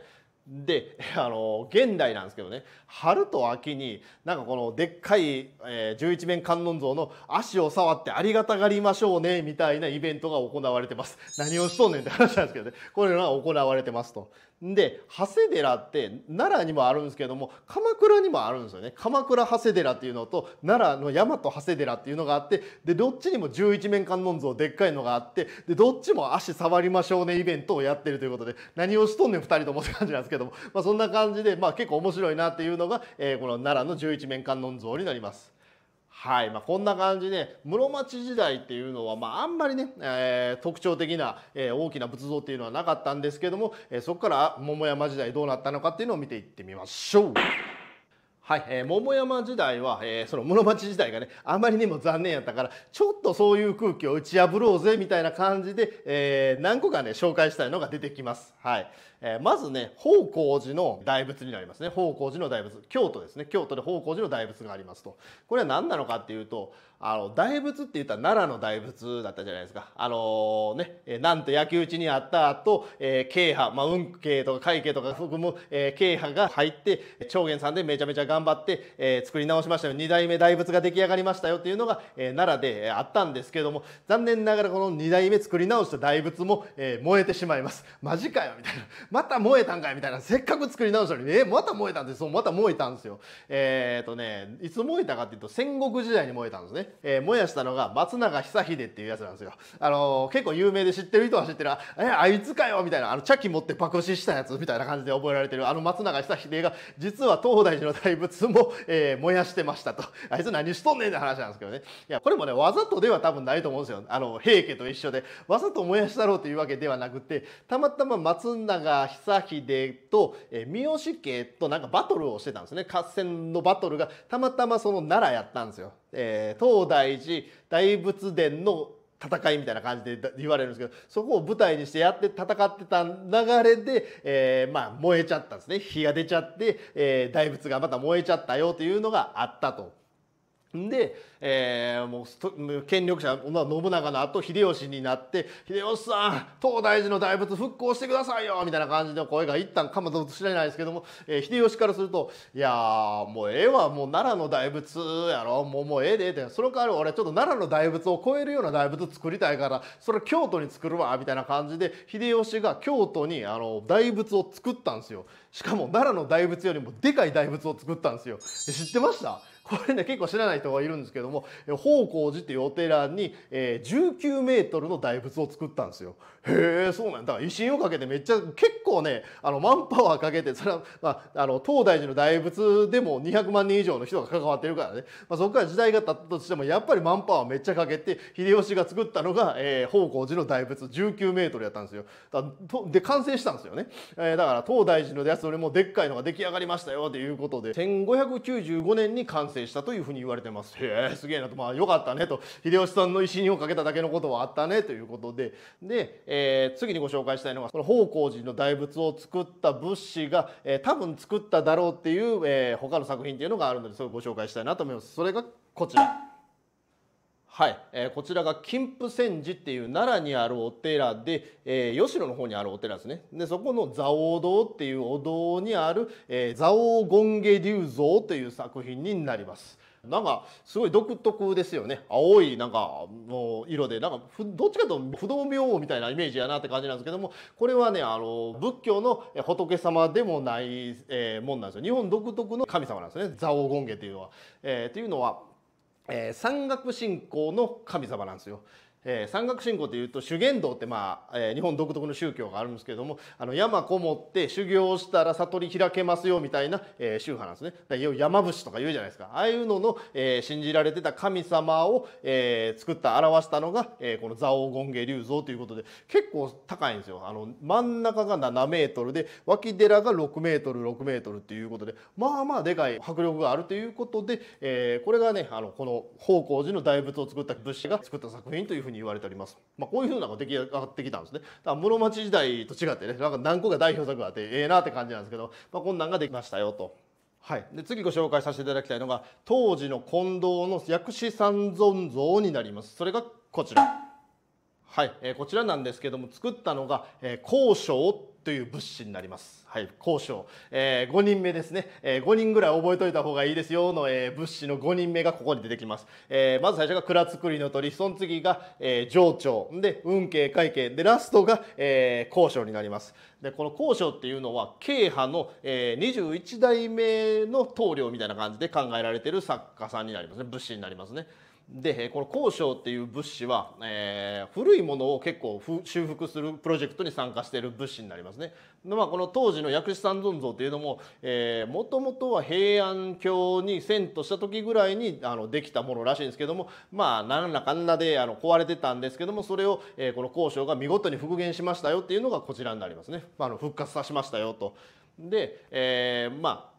であの現代なんですけどね春と秋になんかこのでっかい、えー、11面観音像の足を触ってありがたがりましょうねみたいなイベントが行われてます何をしとんねんって話なんですけどねこういうのが行われてますとで長谷寺って奈良にもあるんですけども鎌倉にもあるんですよね鎌倉長谷寺っていうのと奈良の大和長谷寺っていうのがあってでどっちにも十一面観音像でっかいのがあってでどっちも足触りましょうねイベントをやってるということで何をしとんねん2人ともって感じなんですけども、まあ、そんな感じで、まあ、結構面白いなっていうのが、えー、この奈良の十一面観音像になります。はい、まあ、こんな感じで室町時代っていうのは、まあ、あんまりね、えー、特徴的な、えー、大きな仏像っていうのはなかったんですけども、えー、そこから桃山時代どうなったのかっていうのを見ていってみましょう。はい、えー、桃山時代は、えー、その室町時代がねあまりにも残念やったからちょっとそういう空気を打ち破ろうぜみたいな感じで、えー、何個かね紹介したいのが出てきます。はいえー、まずね宝光寺の大仏になりますね宝光寺の大仏京都ですね京都で宝光寺の大仏がありますとこれは何なのかっていうとあの大仏って言ったら奈良の大仏だったじゃないですかあのー、ねなんと焼き討ちにあった後、えー、慶派、まあ、運慶とか海慶とか含む、えー、慶派が入って長元さんでめちゃめちゃ頑張って、えー、作り直しましたよ二代目大仏が出来上がりましたよっていうのが、えー、奈良であったんですけども残念ながらこの二代目作り直した大仏も、えー、燃えてしまいますマジかよみたいなまた燃えたんかいみたいなせっかく作り直したのにえまた燃えたんですよまた燃えたんですよえっ、ー、とねいつ燃えたかっていうと戦国時代に燃えたんですね、えー、燃やしたのが松永久秀っていうやつなんですよあのー、結構有名で知ってる人は知ってるえあいつかよみたいなあの茶器持って爆死したやつみたいな感じで覚えられてるあの松永久秀が実は東大寺の大仏も、えー、燃やしてましたと あいつ何しとんねんって話なんですけどねいやこれもねわざとでは多分ないと思うんですよあの平家と一緒でわざと燃やしたろうというわけではなくてたまたま松永田久秀と、え三好家となんかバトルをしてたんですね合戦のバトルがたまたまその奈良やったんですよ。えー、東大寺大仏殿の戦いみたいな感じで言われるんですけどそこを舞台にしてやって戦ってた流れで、えー、まあ、燃えちゃったんですね火が出ちゃって、えー、大仏がまた燃えちゃったよというのがあったと。で、えー、もう権力者信長の後秀吉になって「秀吉さん東大寺の大仏復興してくださいよ」みたいな感じの声が一旦かまどと知らないですけども、えー、秀吉からすると「いやもうええわもう奈良の大仏やろもうもうええで」ってその代わり俺ちょっと奈良の大仏を超えるような大仏作りたいからそれ京都に作るわみたいな感じで秀吉が京都にあの大仏を作ったんですよ。しかも奈良の大仏よりもでかい大仏を作ったんですよ。知ってました これね結構知らない人がいるんですけども方広寺っていうお寺に、え19メートルの大仏を作ったんですよ。へえそうなんだから威信をかけてめっちゃ結構ねあのマンパワーかけてそれは、まあ、あの東大寺の大仏でも200万人以上の人が関わってるからね、まあ、そこから時代が経ったとしてもやっぱりマンパワーめっちゃかけて秀吉が作ったのが、えー、方広寺の大仏19メートルやったんですよ。で完成したんですよね、えー、だから東大寺のやつよりもでっかいのが出来上がりましたよということで1595年に完成したというふうに言われてます。へえすげえなとまあよかったねと秀吉さんの威信をかけただけのことはあったねということででえー、次にご紹介したいのがこの方広寺の大仏を作った仏師が、えー、多分作っただろうっていう、えー、他の作品っていうのがあるのでそれをご紹介したいなと思います。それがこちらはい、えー、こちらが金峰山寺っていう奈良にあるお寺で、えー、吉野の方にあるお寺ですねでそこの蔵王堂っていうお堂にある、えー、蔵王権下龍像という作品になります。なんかすごい独特ですよね青いなんかもう色でなんかどっちかというと不動明王みたいなイメージやなって感じなんですけどもこれはねあの仏教の仏様でもない、えー、もんなんですよ日本独特の神様なんですね蔵王権下っていうのは。えー、っていうのは、えー、山岳信仰の神様なんですよ。えー、山岳信仰というと修験道って、まあえー、日本独特の宗教があるんですけれどもあの山こもって修行したら悟り開けますよみたいな、えー、宗派なんですね。山伏とか言うじゃないですかああいうのの、えー、信じられてた神様を、えー、作った表したのが、えー、この蔵王権下龍像ということで結構高いんですよ。あの真ん中が7メートルで脇寺が6メートル6メートルっていうことでまあまあでかい迫力があるということで、えー、これがねあのこの方広寺の大仏を作った仏師が作った作品というふうにうに言われております。まあ、こういうふうなのが出来上がってきたんですね。だから室町時代と違ってね、なんか何個か代表作があって、ええー、なって感じなんですけど、まあ、こんなんができましたよと。はい、で次ご紹介させていただきたいのが当時の近藤の薬師三尊像になりますそれがこちらはい、えー、こちらなんですけども作ったのが、えー、高尚という物資になります。はい、交渉、えー、5人目ですね、えー、5人ぐらい覚えといた方がいいですよの、えー、物資の5人目がここに出てきます。えー、まず最初が蔵造りの鳥、その次が、えー、上長、で、運慶会計、で、ラストが、えー、交渉になります。で、この交渉っていうのは、慶派の、えー、21代目の棟梁みたいな感じで考えられてる作家さんになりますね、物資になりますね。でこの交渉っていう物資は、えー、古いものを結構修復するプロジェクトに参加している物資になりますね。でまあ、この当時の薬師三尊像というのももともとは平安京に遷都した時ぐらいにあのできたものらしいんですけどもまあ何らかんなであの壊れてたんですけどもそれを、えー、この交渉が見事に復元しましたよっていうのがこちらになりますね。あの復活させましたよとで、えー、まあ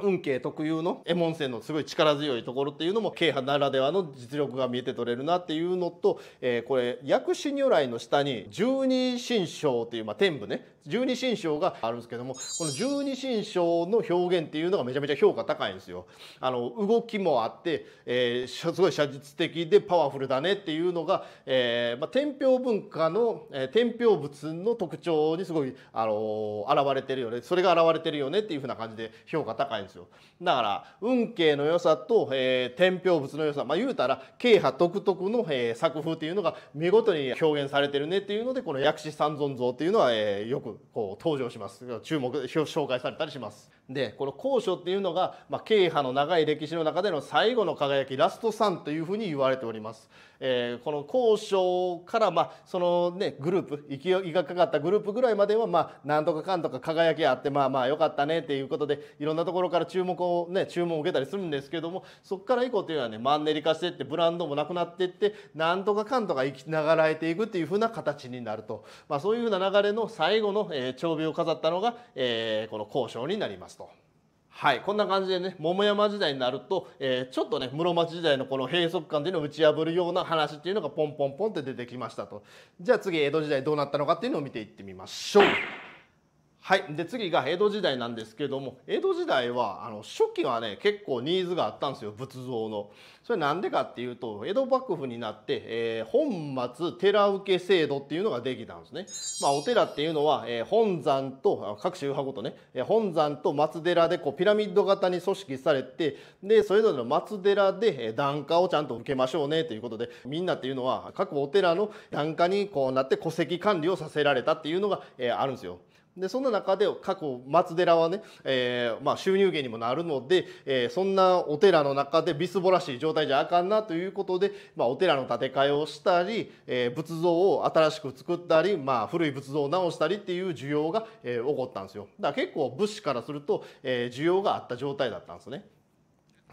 運慶特有の衛門線のすごい力強いところっていうのも慶派ならではの実力が見えて取れるなっていうのと、えー、これ薬師如来の下に十二神将っていう、まあ、天部ね十二神将があるんですけどもこの十二神将の表現っていうのがめちゃめちゃ評価高いんですよ。あの動きもあって、えー、すごい写実的でパワフルだねっていうのが、えーまあ、天平文化の、えー、天平物の特徴にすごい、あのー、現れてるよねそれが現れてるよねっていうふうな感じで評価高いんですよ。だから運慶の良さと、えー、天平物の良さ、まあ、言うたら慶派独特の、えー、作風っていうのが見事に表現されてるねっていうのでこの薬師三尊像っていうのは、えー、よくこう登場します注目紹介されたりしますでこの高所っていうのが、まあ、慶派の長い歴史の中での最後の輝きラストサンというふうに言われておりますえー、この交渉から、まあ、そのねグループ勢いがかかったグループぐらいまでは、まあ、なんとかかんとか輝きあってまあまあよかったねっていうことでいろんなところから注目をね注文を受けたりするんですけどもそこから以降というのはねマンネリ化してってブランドもなくなってってなんとかかんとか生きながらえていくっていうふうな形になると、まあ、そういうふうな流れの最後の、えー、長尾を飾ったのが、えー、この交渉になりますと。はい、こんな感じでね桃山時代になると、えー、ちょっとね室町時代のこの閉塞感というのを打ち破るような話っていうのがポンポンポンって出てきましたとじゃあ次江戸時代どうなったのかっていうのを見ていってみましょう。はい、で次が江戸時代なんですけども江戸時代はあの初期はね結構ニーズがあったんですよ仏像の。それなんでかっていうと江戸幕府になって、えー、本末寺受制度っていうのができたんですね。まあ、お寺っていうのは、えー、本山と各宗派ごとね本山と松寺でこうピラミッド型に組織されてでそれぞれの松寺で檀家をちゃんと受けましょうねということでみんなっていうのは各お寺の檀家にこうなって戸籍管理をさせられたっていうのが、えー、あるんですよ。でそんな中で過去松寺はね、えー、まあ、収入源にもなるので、えー、そんなお寺の中でみすぼらしい状態じゃあかんなということで、まあ、お寺の建て替えをしたり、えー、仏像を新しく作ったり、まあ、古い仏像を直したりっていう需要が、え起こったんですよ。だから結構物資からすると、え需要があった状態だったんですね。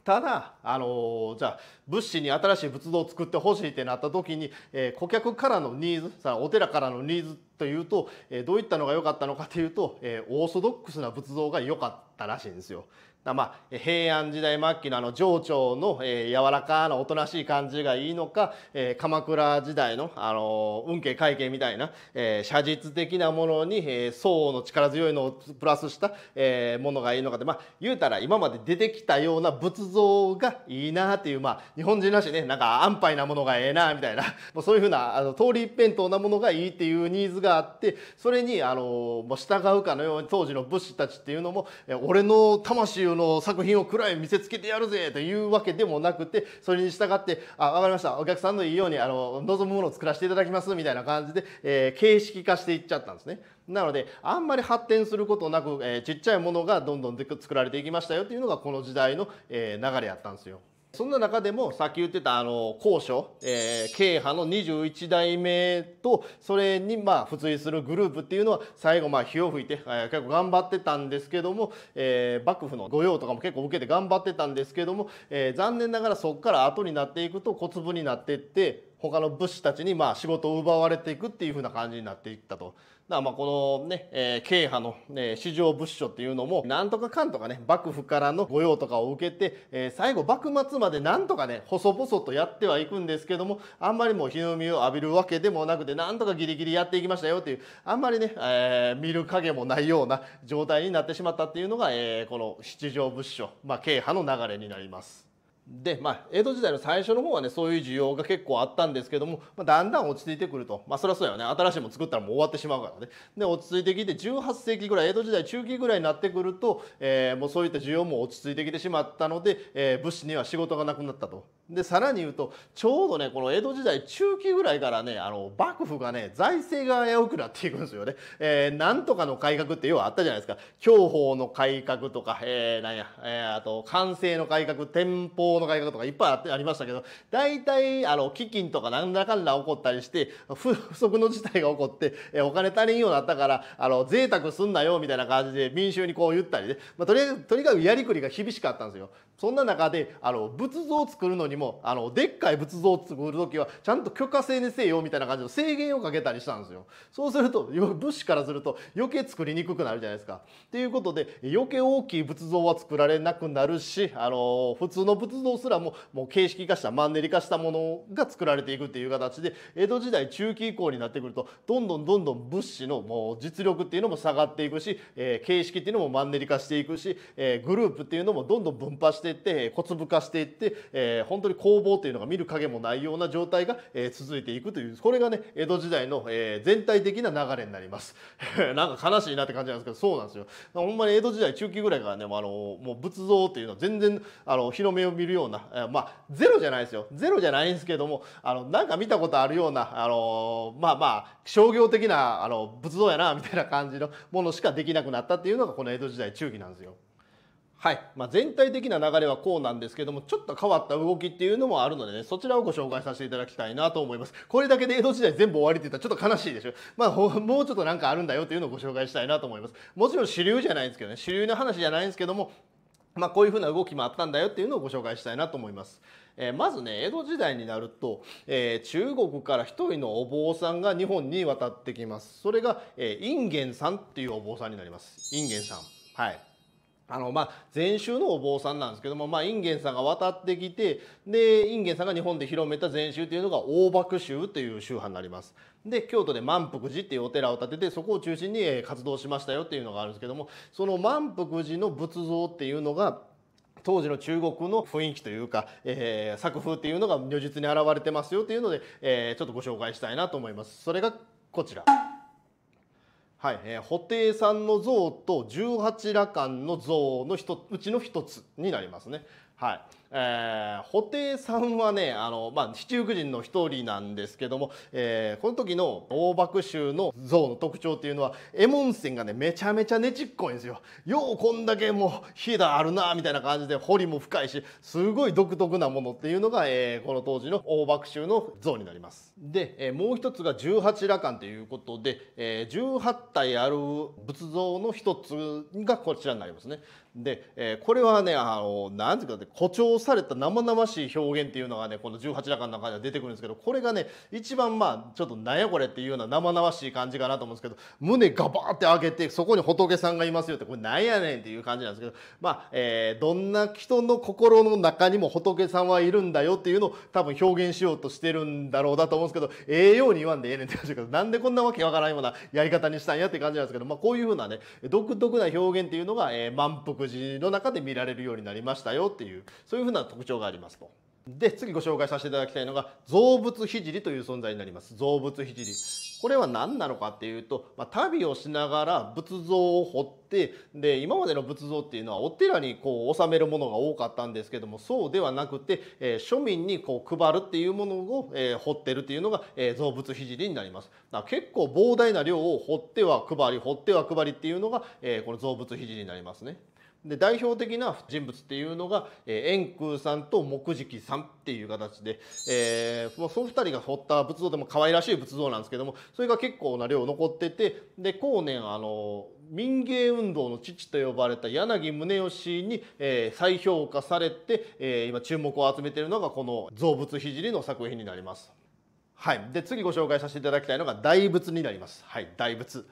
ただ、あのじゃあ物資に新しい仏像を作ってほしいってなった時に、え顧客からのニーズさあお寺からのニーズというと、えどういったのが良かったのかというと、えオーソドックスな仏像が良かったらしいんですよ。まあ、平安時代末期のあの情緒の、えー、柔らかなおとなしい感じがいいのか、えー、鎌倉時代の、あのー、運慶会計みたいな、えー、写実的なものに、えー、層の力強いのをプラスした、えー、ものがいいのかでまあ言うたら今まで出てきたような仏像がいいなっていう、まあ、日本人らしいねなんか安牌なものがええなみたいなもうそういうふうなあの通り一辺倒なものがいいっていうニーズがあってそれに、あのー、もう従うかのように当時の武士たちっていうのも俺の魂をの作品を暗い見せつけてやるぜというわけでもなくてそれに従って「あ分かりましたお客さんのいいようにあの望むものを作らせていただきます」みたいな感じで、えー、形式化していっちゃったんですね。なのであんまり発展することなく、えー、ちっちゃいものがどんどん作られていきましたよっていうのがこの時代の、えー、流れやったんですよ。そんな中でもさっき言ってたあの高所、えー、慶派の21代目とそれにまあ付随するグループっていうのは最後まあ火を吹いて、えー、結構頑張ってたんですけども、えー、幕府の御用とかも結構受けて頑張ってたんですけども、えー、残念ながらそこから後になっていくと小粒になっていって他の武士たちにまあ仕事を奪われていくっていう風な感じになっていったと。だまあこのね、えー、慶派の、ね、市場物書っていうのもなんとかかんとかね幕府からの御用とかを受けて、えー、最後幕末までなんとかね細々とやってはいくんですけどもあんまりもう日の目を浴びるわけでもなくてなんとかギリギリやっていきましたよっていうあんまりね、えー、見る影もないような状態になってしまったっていうのが、えー、この七条物書、まあ、慶派の流れになります。で、まあ、江戸時代の最初の方はねそういう需要が結構あったんですけども、まあ、だんだん落ち着いてくるとまあそりゃそうやよね新しいもの作ったらもう終わってしまうからねで落ち着いてきて18世紀ぐらい江戸時代中期ぐらいになってくると、えー、もうそういった需要も落ち着いてきてしまったので、えー、物資には仕事がなくなったと。でさらに言うとちょうどねこの江戸時代中期ぐらいからねあの幕府がね財政が危うくなっていくんですよね。えー、なんとかの改革って要はあったじゃないですか享保の改革とか、えー、なんや、えー、あと寛政の改革天保の改革とかいっぱいあってありましたけど大体あの基金とか何らかんら起こったりして不測の事態が起こってお金足りんようになったからあの贅沢すんなよみたいな感じで民衆にこう言ったりで、まあ、とりあえずとにかくやりくりが厳しかったんですよ。そんな中であの仏像を作るのにもあのでっかい仏像を作る時はちゃんと許可制にせよみたいな感じの制限をかけたりしたんですよ。そうすると物資からすると余計作りにくくなるじゃないですか。ということで余計大きい仏像は作られなくなるしあの普通の仏像動すらももう形式化したマンネリ化したものが作られていくっていう形で江戸時代中期以降になってくるとどんどんどんどん物資のもう実力っていうのも下がっていくし、えー、形式っていうのもマンネリ化していくし、えー、グループっていうのもどんどん分派していって小粒化していって、えー、本当に工房っていうのが見る影もないような状態が、えー、続いていくというこれがね江戸時代の、えー、全体的な流れになります なんか悲しいなって感じなんですけどそうなんですよほんまに江戸時代中期ぐらいからねあのもう仏像っていうのは全然あのの目を見るような、えー、まあゼロじゃないですよゼロじゃないんですけどもあのなんか見たことあるようなあのまあまあ商業的なあの仏像やなみたいな感じのものしかできなくなったっていうのがこの江戸時代中期なんですよ。はいまあ、全体的な流れはこうなんですけどもちょっと変わった動きっていうのもあるので、ね、そちらをご紹介させていただきたいなと思いますこれだけで江戸時代全部終わりって言ったらちょっと悲しいでしょ、まあ、もうちょっとなんかあるんだよっていうのをご紹介したいなと思いますもちろん主流じゃないんですけどね主流の話じゃないんですけどもまあ、こういうふうな動きもあったんだよっていうのをご紹介したいなと思います。えー、まずね江戸時代になると、えー、中国から一人のお坊さんが日本に渡ってきます。それが、えー、インゲンさんっていうお坊さんになります。インゲンさん。はい。あのまあ、禅宗のお坊さんなんですけども、まあ、インゲンさんが渡ってきてでインゲンさんが日本で広めた禅宗というのが大幕宗という宗派になります。で京都で満福寺っていうお寺を建ててそこを中心に活動しましたよっていうのがあるんですけどもその満福寺の仏像っていうのが当時の中国の雰囲気というか、えー、作風っていうのが如実に現れてますよっていうので、えー、ちょっとご紹介したいなと思います。それがこちらはい、えー、布袋さんの像と十八羅漢の像のうちの一つになりますね。はいえー、布袋さんはねあの、まあ、七福神の一人なんですけども、えー、この時の大爆宗の像の特徴っていうのは絵門線がねめちゃめちゃねちっこいんですよ。ようこんだけもう火だあるなみたいな感じで彫りも深いしすごい独特なものっていうのが、えー、この当時の大爆宗の像になります。で、えー、もう一つが十八羅漢ということで、えー、18体ある仏像の一つがこちらになりますね。で、えー、これはねあのなんていうか誇張された生々しい表現っていうのがねこの18羅漢の中では出てくるんですけどこれがね一番まあちょっとなやこれっていうような生々しい感じかなと思うんですけど胸ガバーって上げてそこに仏さんがいますよってこれなんやねんっていう感じなんですけどまあ、えー、どんな人の心の中にも仏さんはいるんだよっていうのを多分表現しようとしてるんだろうだと思うんですけどええように言わんでええねんって感じだけどなんでこんなわけわからんようなやり方にしたんやって感じなんですけどまあこういうふうなね独特な表現っていうのが、えー、満腹寺の中で見られるようになりましたよっていうそういうふうなな特徴がありますと。で次ご紹介させていただきたいのが造物聖という存在になります造物聖これは何なのかっていうと、まあ、旅をしながら仏像を掘ってで今までの仏像っていうのはお寺にこう納めるものが多かったんですけどもそうではなくて、えー、庶民にこう配るっていうものを、えー、掘ってるっていうのが、えー、造物聖になりますだから結構膨大な量を掘っては配り掘っては配りっていうのが、えー、この造物聖になりますね。で代表的な人物っていうのが、えー、円空さんと木敷さんっていう形で、えー、その2人が彫った仏像でも可愛らしい仏像なんですけどもそれが結構な量残っててで後年あの民芸運動の父と呼ばれた柳宗悦に、えー、再評価されて、えー、今注目を集めているのがこの造物聖の作品になります。はい、で次ご紹介させていただきたいのが大仏になります。はい、大仏。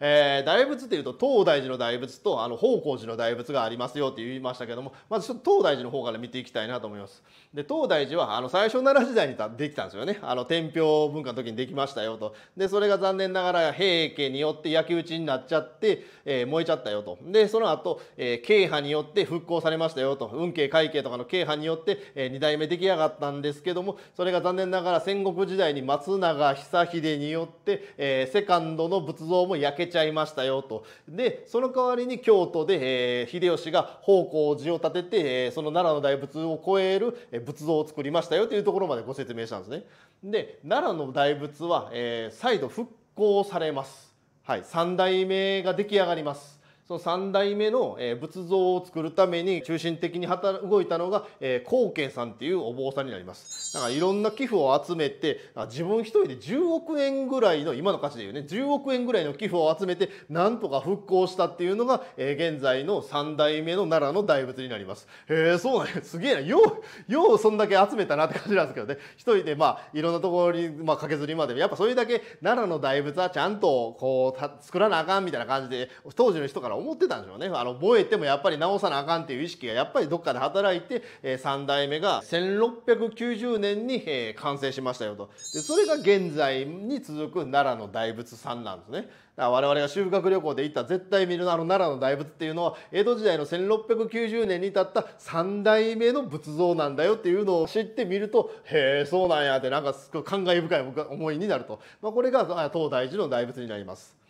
えー、大仏っていうと東大寺の大仏とあの方広寺の大仏がありますよって言いましたけどもまずちょっと東大寺の方から見ていきたいなと思います。で東大寺はあの最初奈良時代にたできたんですよねあの天平文化の時にできましたよとでそれが残念ながら平家によって焼き討ちになっちゃって、えー、燃えちゃったよとでその後、えー、慶派によって復興されましたよと運慶会慶とかの慶派によって、えー、2代目出来上がったんですけどもそれが残念ながら戦国時代に松永久秀によって、えー、セカンドの仏像も焼けちゃいましたよとでその代わりに京都で、えー、秀吉が奉公寺を建てて、えー、その奈良の大仏を超える仏像を作りましたよというところまでご説明したんですね。で奈良の大仏は、えー、再度復興されます。はい、3代目が出来上がります。その3代目の仏像を作るために中心的に働動いたのが高慶さんっていうお坊さんになりますだからいろんな寄付を集めて自分一人で10億円ぐらいの今の価値でいうね10億円ぐらいの寄付を集めてなんとか復興したっていうのが現在の三代目の奈良の大仏になりますへえそうなんやすげえなようようそんだけ集めたなって感じなんですけどね一人でまあいろんなところに、まあ、駆けずりまでもやっぱそれだけ奈良の大仏はちゃんとこう作らなあかんみたいな感じで当時の人から思ってたんでしょうねあの覚えてもやっぱり直さなあかんっていう意識がやっぱりどっかで働いて、え3代目が1690年に、え完成しましたよとでそれが現在に続く奈良の大仏さんなんですね。我々が修学旅行で行った絶対見るあの奈良の大仏っていうのは江戸時代の1690年にたった3代目の仏像なんだよっていうのを知ってみるとへえそうなんやってなんかすごい感慨深い思いになると、まあ、これが東大寺の大仏になります。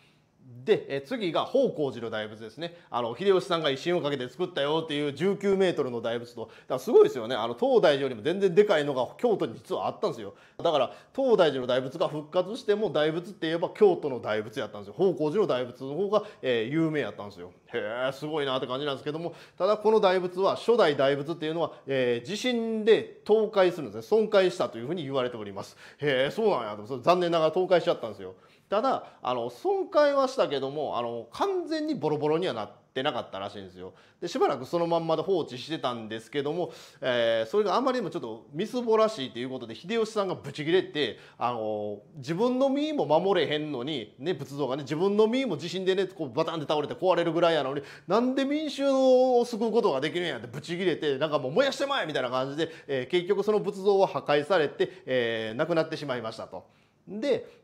で、え次が方光寺の大仏ですね。あの、秀吉さんが威信をかけて作ったよっていう19メートルの大仏と。だからすごいですよね。あの、東大寺よりも全然でかいのが京都に実はあったんですよ。だから、東大寺の大仏が復活しても大仏って言えば京都の大仏やったんですよ。方光寺の大仏の方が、えー、有名やったんですよ。へえ、すごいなって感じなんですけども、ただこの大仏は初代大仏っていうのは、えー、地震で倒壊するんですね。損壊したというふうに言われております。へえ、そうなんやと。残念ながら倒壊しちゃったんですよ。ただあの損壊はしたけどもあの完全にボロボロにはなってなかったらしいんですよでしばらくそのまんまで放置してたんですけども、えー、それがあまりにもちょっとみすぼらしいということで秀吉さんがブチ切れてあの自分の身も守れへんのに、ね、仏像がね自分の身も地震でねこうバタンって倒れて壊れるぐらいやのになんで民衆を救うことができるんやってブチ切れてなんかもう燃やしてまえみたいな感じで、えー、結局その仏像は破壊されて、えー、亡くなってしまいましたと。で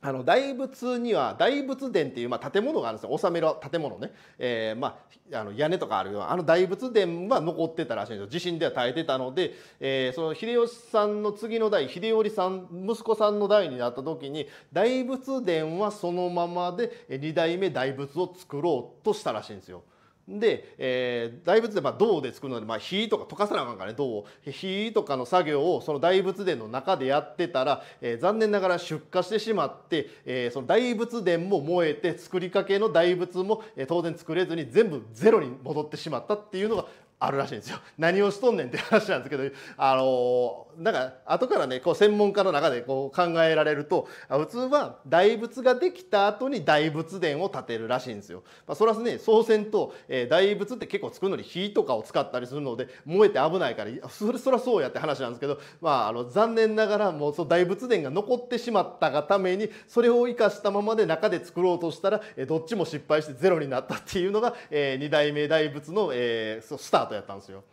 あの大仏には大仏殿っていうまあ建物があるんですよ納める建物ね、えー、まああの屋根とかあるようなあの大仏殿は残ってたらしいんですよ地震では耐えてたので、えー、その秀吉さんの次の代秀頼さん息子さんの代になった時に大仏殿はそのままで2代目大仏を作ろうとしたらしいんですよ。で、えー、大仏殿、まあ、銅で作るので、まあ、火とか溶かさなあかんからね銅を火とかの作業をその大仏殿の中でやってたら、えー、残念ながら出火してしまって、えー、その大仏殿も燃えて作りかけの大仏も、えー、当然作れずに全部ゼロに戻ってしまったっていうのがあるらしいんですよ。何をしとんねんって話なんですけど、あのなんか後からねこう専門家の中でこう考えられると普通は大仏ができた後に大仏殿を建てるらしいんですよ。まあ、それはね宋選と、えー、大仏って結構作るのに火とかを使ったりするので燃えて危ないからそれそりゃそうやって話なんですけど、まあ、あの残念ながらもうその大仏殿が残ってしまったがためにそれを生かしたままで中で作ろうとしたら、えー、どっちも失敗してゼロになったっていうのが、えー、2代目大仏の、えー、スタートやったんですよ。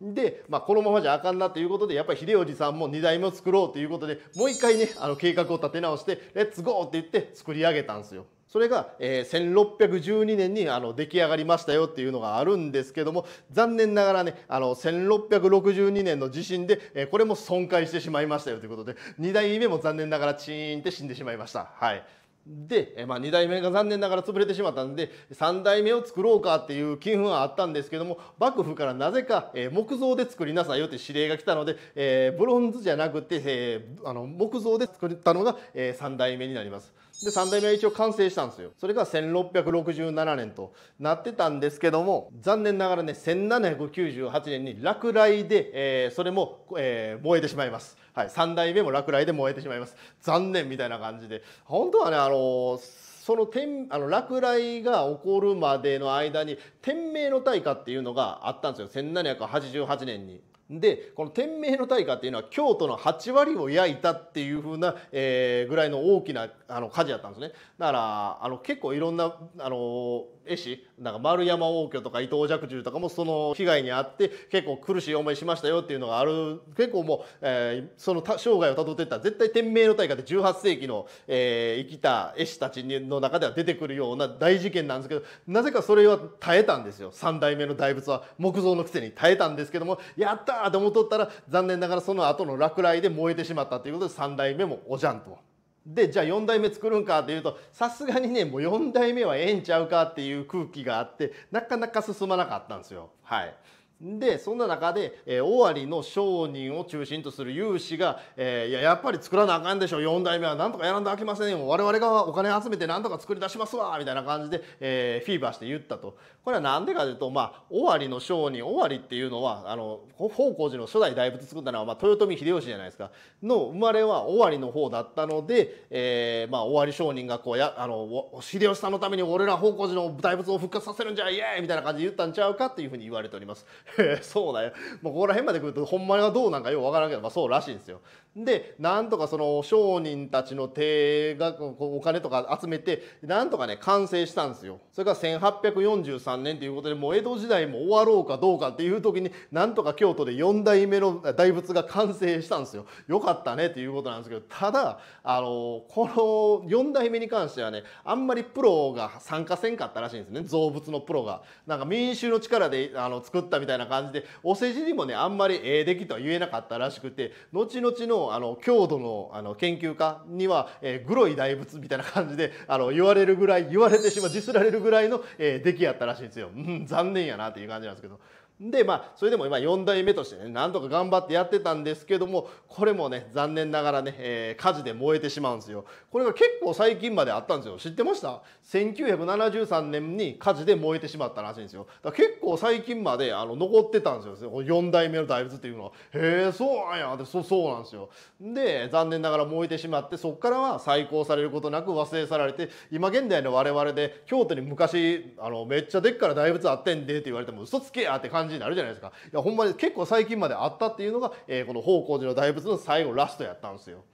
で、まあ、このままじゃあかんなということでやっぱり秀吉さんも2代目を作ろうということでもう一回ねあの計画を立て直して「レッツゴー!」って言って作り上げたんですよ。それが、えー、1612年にあの出来上がりましたよっていうのがあるんですけども残念ながらねあの1662年の地震で、えー、これも損壊してしまいましたよということで2代目も残念ながらチーンって死んでしまいました。はいで、まあ、2代目が残念ながら潰れてしまったんで3代目を作ろうかっていう金粉はあったんですけども幕府からなぜか、え木造で作りなさいよって指令が来たので、えブロンズじゃなくて、えあの木造で作ったのが、え3代目になります。で、3代目は一応完成したんですよ。それが1667年となってたんですけども、残念ながらね、1798年に落雷で、えー、それも、えー、燃えてしまいます。はい、3代目も落雷で燃えてしまいます。残念みたいな感じで。本当はね、あのその天あの落雷が起こるまでの間に天明の大火っていうのがあったんですよ1788年にでこの天明の大火っていうのは京都の8割を焼いたっていうふうな、えー、ぐらいの大きなあの火事だったんですねだからあの結構いろんなあの絵師なんか丸山応挙とか伊藤若冲とかもその被害に遭って結構苦しい思いしましたよっていうのがある結構もう、えー、その生涯をたどっていったら絶対天明の大火で18世紀の、えー、生きた絵師たちの中では出てくるような大事件なんですけどなぜかそれは耐えたんですよ三代目の大仏は木造のくせに耐えたんですけどもやったーと思っとったら残念ながらその後の落雷で燃えてしまったということで三代目もおじゃんと。でじゃあ4代目作るんかっていうとさすがにねもう4代目はええんちゃうかっていう空気があってなかなか進まなかったんですよ。はい、でそんな中で、えー、尾張の商人を中心とする有志が、えー、いややっぱり作らなあかんでしょ4代目はなんとかやらんとあきませんよ我々がお金集めてなんとか作り出しますわみたいな感じで、えー、フィーバーして言ったとこれは何でかというと、まあ、尾張の商人尾張っていうのはあの方広寺の初代大仏作ったのは、まあ、豊臣秀吉じゃないですかの生まれは尾張の方だったので、えーまあ、尾張商人がこうやあの秀吉さんのために俺ら方広寺の大仏を復活させるんじゃイエーイみたいな感じで言ったんちゃうかっていうふうに言われております。そうだよもうここら辺まで来るとほんまがどうなんかようわからんけど、まあ、そうらしいんですよ。でなんとかその商人たちの手がお金とか集めてなんとかね完成したんですよ。それから1843年ということでもう江戸時代も終わろうかどうかっていう時になんとか京都で4代目の大仏が完成したんですよ。よかったねっていうことなんですけどただあのこの4代目に関してはねあんまりプロが参加せんかったらしいんですね造物のプロが。なんか民衆の力であの作ったみたいたいな感じでお世辞にもねあんまりええ出来とは言えなかったらしくて後々のあの郷土のあの研究家には、えー、グロい大仏みたいな感じであの言われるぐらい言われてしまうディスられるぐらいの、えー、出来やったらしいんですよ。うん、残念やなっていう感じなんですけど。でまあそれでも今4代目としてねなんとか頑張ってやってたんですけどもこれもね残念ながらね、えー、火事で燃えてしまうんですよこれが結構最近まであったんですよ知ってました1973年に火事で燃えてしまったらしいんですよだ結構最近まであの残ってたんですよ4代目の大仏っていうのはへえそうなんやってそそうなんですよで残念ながら燃えてしまってそこからは再興されることなく忘れ去られて今現代の我々で京都に昔あのめっちゃでっから大仏あってんでって言われても嘘つけやって感じ感じになるじゃないですかいやほんまに結構最近まであったっていうのが、えー、この方向寺の大仏の最後ラストやったんですよ。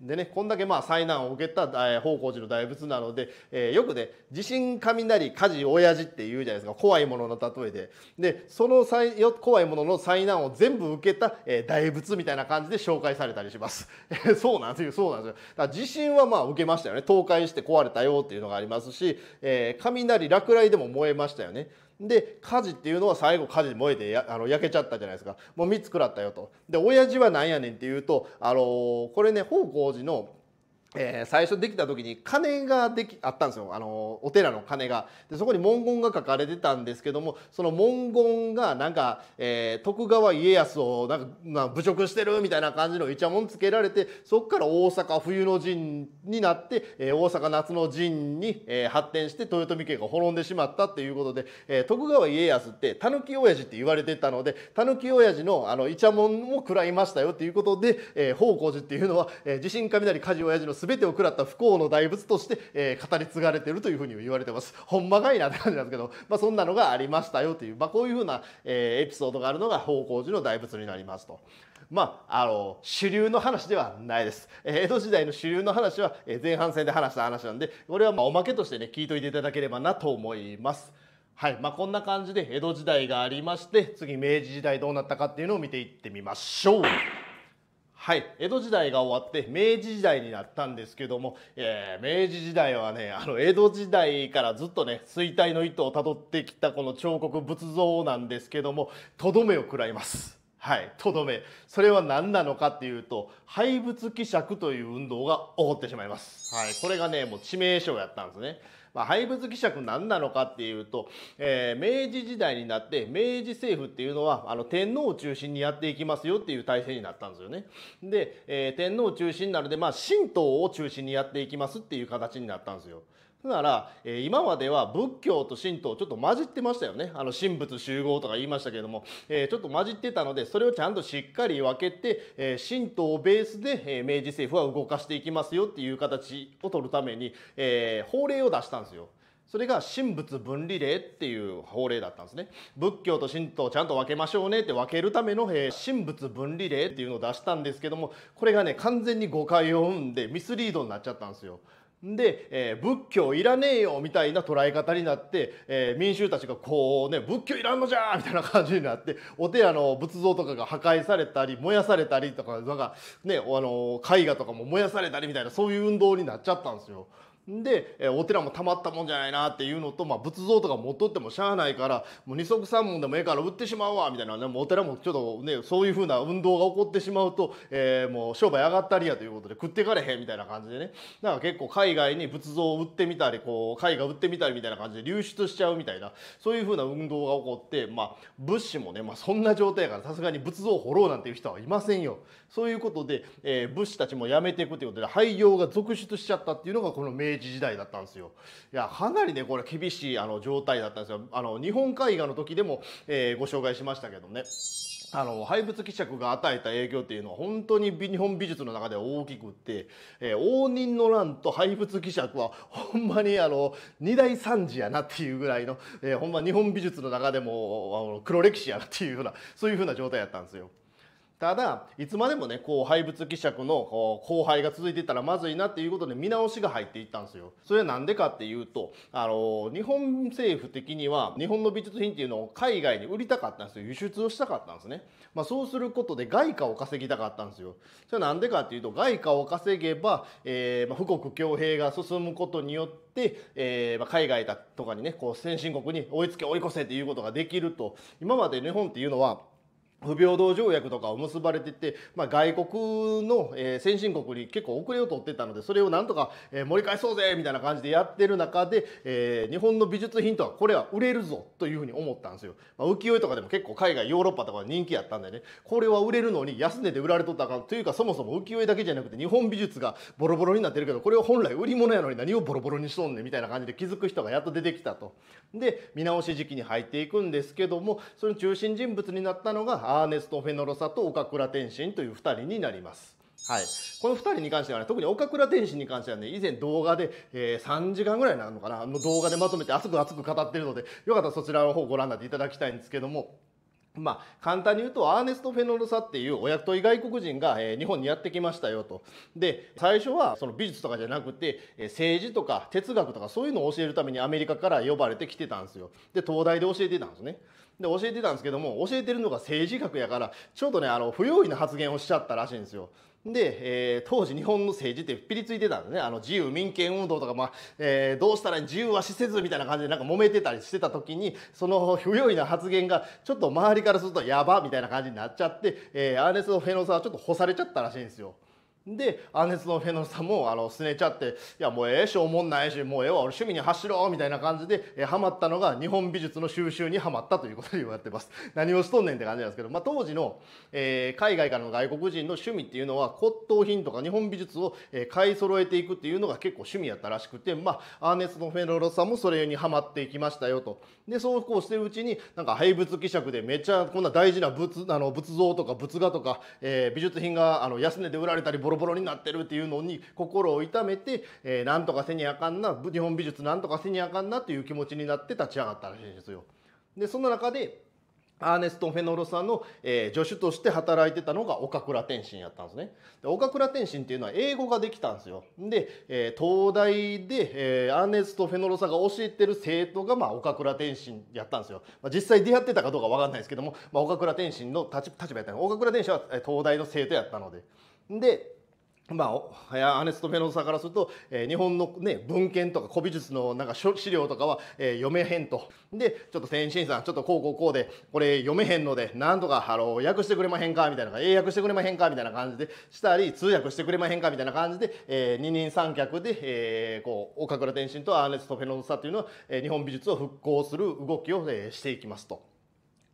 でね、こんだけまあ災難を受けた、えー、方向寺の大仏なので、えー、よくね地震雷火事親父って言うじゃないですか怖いものの例えででその災よ怖いものの災難を全部受けた、えー、大仏みたいな感じで紹介されたりします そうなんですよそうなんですよだから地震はまあ受けましたよね倒壊して壊れたよっていうのがありますし、えー、雷落雷でも燃えましたよねで火事っていうのは最後火事燃えてあの焼けちゃったじゃないですかもう3つ食らったよとで親父は何やねんっていうとあのこれね方広寺のえー、最初できた時に金ができあったんですよあのお寺の鐘がでそこに文言が書かれてたんですけどもその文言がなんか、えー、徳川家康をなんか、まあ、侮辱してるみたいな感じのイチャモンつけられてそこから大阪冬の陣になって、えー、大阪夏の陣に、えー、発展して豊臣家が滅んでしまったっていうことで、えー、徳川家康って狸親父って言われてたので狸親父のあのイチャモンも食らいましたよっていうことで、え宝光寺っていうのは、えー、地震雷火事親父の全てを食らった不幸の大仏として、えー、語り継がれてるというふうに言われてます。ほんまがいなって感じなんですけど、まあ、そんなのがありましたよという、まあ、こういうふうな、えー、エピソードがあるのが方向寺の大仏になりますと。まあ、あの主流の話ではないです、え江戸時代の主流の話は、え前半戦で話した話なんでこれはまおまけとしてね聞いといていただければなと思います。はいまあ、こんな感じで江戸時代がありまして次明治時代どうなったかっていうのを見ていってみましょう。はい、江戸時代が終わって明治時代になったんですけども、えー、明治時代はねあの江戸時代からずっとね衰退の糸をたどってきたこの彫刻仏像なんですけどもとどめを食らいます。はい、とどめそれは何なのかっていうと廃仏希釈という運動が起こってしまいます、はい、これがねもう致命傷やったんですねまあ、廃物希釈何なのかっていうと、えー、明治時代になって明治政府っていうのはあの天皇を中心にやっていきますよっていう体制になったんですよね。で、えー、天皇中心なので、まあ、神道を中心にやっていきますっていう形になったんですよ。なら、えー、今までは仏教と神道ちょっと混じってましたよねあの神仏集合とか言いましたけれども、えー、ちょっと混じってたのでそれをちゃんとしっかり分けて、えー、神道をベースで、え明治政府は動かしていきますよっていう形を取るために、え法令を出したんですよ。それが神仏分離令っていう法令だったんですね仏教と神道をちゃんと分けましょうねって分けるための、えー、神仏分離令っていうのを出したんですけどもこれがね完全に誤解を生んでミスリードになっちゃったんですよで、えー、仏教いらねえよみたいな捉え方になって、えー、民衆たちがこうね仏教いらんのじゃみたいな感じになってお寺の仏像とかが破壊されたり燃やされたりとかなんかね、あの絵画とかも燃やされたりみたいなそういう運動になっちゃったんですよ。でお寺もたまったもんじゃないなっていうのと、まあ、仏像とか持っとってもしゃあないからもう二足三文でもええから売ってしまうわみたいな、ね、もうお寺もちょっとねそういうふうな運動が起こってしまうと、えー、もう商売上がったりやということで食ってかれへんみたいな感じでねだから結構海外に仏像を売ってみたりこう絵画売ってみたりみたいな感じで流出しちゃうみたいなそういうふうな運動が起こって、まあ、物資もね、まあ、そんな状態やからさすがに仏像を掘ろうなんていう人はいませんよ。そういうことで、えー、物資たちもやめていくということで廃業が続出しちゃったっていうのがこの明治時代だったんですよいやかなりねこれ厳しいあの状態だったんですよあの日本絵画の時でも、えー、ご紹介しましたけどねあの廃仏希釈が与えた影響っていうのは本当に日本美術の中では大きくって、えー、応仁の乱と廃仏希釈はほんまにあの二大惨事やなっていうぐらいの、えー、ほんま日本美術の中でもあの黒歴史やなっていうようなそういうふうな状態やったんですよ。ただいつまでもねこう廃物希釈の後輩が続いていったらまずいなっていうことで見直しが入っていったんですよ。それは何でかっていうとあの日本政府的には日本の美術品っていうのを海外に売りたかったんですよ輸出をしたかったんですね。まあ、そうすることで外貨を稼ぎたかったんですよ。それは何でかっていうと外貨を稼げば、えー、まあ、富国強兵が進むことによってっえー、まあ、海外だとかにねこう先進国に追いつけ追い越せっていうことができると今まで日本っていうのは不平等条約とかを結ばれてて、まあ、外国の、え先進国に結構遅れを取ってたのでそれをなんとか、え盛り返そうぜみたいな感じでやってる中で、え日本の美術品とはこれは売れるぞというふうに思ったんですよ、まあ、浮世絵とかでも結構海外ヨーロッパとか人気やったんでねこれは売れるのに安値で売られとったかというかそもそも浮世絵だけじゃなくて日本美術がボロボロになってるけどこれは本来売り物やのに何をボロボロにしとんねんみたいな感じで気づく人がやっと出てきたと。で見直し時期に入っていくんですけどもその中心人物になったのがアーネスト・フェノロサと岡倉天心という2人になります。はい、この2人に関してはね特に岡倉天心に関してはね以前動画で、えー、3時間ぐらいになるのかなの動画でまとめて熱く熱く語ってるのでよかったらそちらの方ご覧になっていただきたいんですけども。まあ、簡単に言うとアーネスト・フェノルサっていうおとい外国人が、えー、日本にやってきましたよと。で最初はその美術とかじゃなくて、えー、政治とか哲学とかそういうのを教えるためにアメリカから呼ばれてきてたんですよ。で東大で教えてたんですね。で教えてたんですけども教えてるのが政治学やからちょっとねあの不用意な発言をしちゃったらしいんですよ。で、えー、当時日本の政治ってぴりついてたんでねあの自由民権運動とか、まあえー、どうしたら自由は死せずみたいな感じでなんか揉めてたりしてた時にその不用意な発言がちょっと周りからするとやばみたいな感じになっちゃって、えー、アーネスト・フェノサはちょっと干されちゃったらしいんですよ。でアンネツのフェノさんもあのすねちゃって「いやもうええしおもんないしもうええわ俺趣味に走ろう」みたいな感じで、えー、ハマったのが日本美術の収集にはまったということで言われてます 何をしとんねんって感じなんですけど、まあ、当時の、えー、海外からの外国人の趣味っていうのは骨董品とか日本美術を、えー、買い揃えていくっていうのが結構趣味やったらしくて、まあ、アーネツト・フェノロさんもそれにはまっていきましたよとでそうこうしてるうちになんか廃物希釈でめっちゃこんな大事な仏あの仏像とか仏画とか、えー、美術品があの安値で売られたりボロロボロになってるっていうのに心を痛めて、えー、なんとかせにあかんな日本美術なんとかせにあかんなっていう気持ちになって立ち上がったらしいんですよ。でその中でアーネスト・フェノロさんの、えー、助手として働いてたのが岡倉天心やったんですね。で岡倉天心っていうのは英語ができたんですよ。で、えー、東大で、えー、アーネスト・フェノロさんが教えてる生徒が、まあ、岡倉天心やったんですよ。まあ、実際出会ってたかどうか分かんないですけども、まあ、岡倉天心の立立場やったの岡倉天心は東大の生徒やったので。でまあ、アネスト・フェノンさんからすると、えー、日本の、ね、文献とか古美術のなんか資料とかは、えー、読めへんと。で、ちょっと天心さん、ちょっとこうこうこうで、これ読めへんので、なんとかあの訳してくれまへんかみたいな、英訳してくれまへんかみたいな感じでしたり、通訳してくれまへんかみたいな感じで、えー、二人三脚で、えー、こう岡倉天心とアーネスト・フェノンさんというのは、えー、日本美術を復興する動きを、えー、していきますと。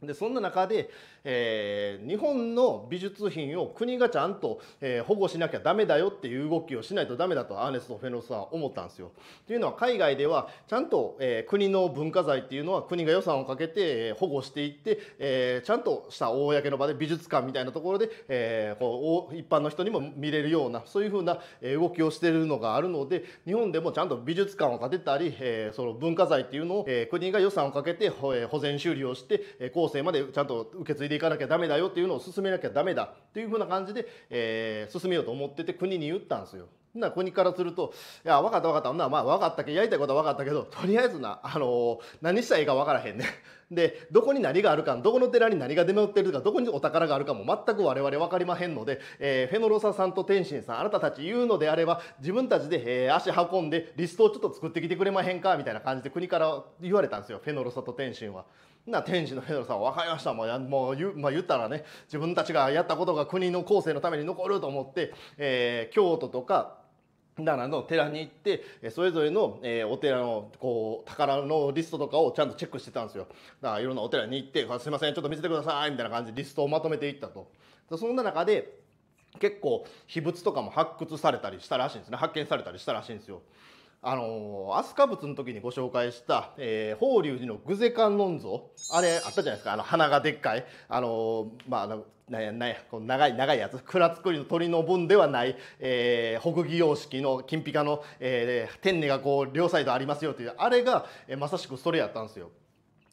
でそんな中で、えー、日本の美術品を国がちゃんと、えー、保護しなきゃダメだよっていう動きをしないとダメだとアーネスト・フェノスは思ったんですよ。というのは海外ではちゃんと、えー、国の文化財っていうのは国が予算をかけて、えー、保護していって、えー、ちゃんとした公の場で美術館みたいなところで、えー、こう一般の人にも見れるようなそういうふうな動きをしてるのがあるので日本でもちゃんと美術館を建てたり、えー、その文化財っていうのを、えー、国が予算をかけて保全修理をして後世までちゃんと受け継いでいかなきゃダメだよっていうのを進めなきゃダメだっていうふうな感じで、えー、進めようと思ってて国に言ったんですよ。な国からすると「いや分かった分かったなまあ分かったけどやりたいことは分かったけどとりあえずな、あのー、何したらいいか分からへんねでどこに何があるかどこの寺に何が出回ってるかどこにお宝があるかも全く我々分かりまへんので、えー、フェノロサさんと天心さんあなたたち言うのであれば自分たちで、えー、足運んでリストをちょっと作ってきてくれまへんかみたいな感じで国から言われたんですよフェノロサと天心は。な天使のヘドロさん分かりましたもうもう言,、まあ、言ったらね自分たちがやったことが国の後世のために残ると思って、えー、京都とか奈良の寺に行ってそれぞれの、えー、お寺のこう宝のリストとかをちゃんとチェックしてたんですよだからいろんなお寺に行って「すいませんちょっと見せてください」みたいな感じでリストをまとめていったと。そんな中で結構秘仏とかも発掘されたりしたらしいんですね発見されたりしたらしいんですよ。あの飛鳥仏の時にご紹介した、えー、法隆寺の具勢観音像あれあったじゃないですかあの鼻がでっかいあのまあなんやなんやこの長い長いやつ蔵造りの鳥の分ではない、えー、北魏様式の金ピカの、えー、天音がこう両サイドありますよというあれが、えー、まさしくそれやったんですよ。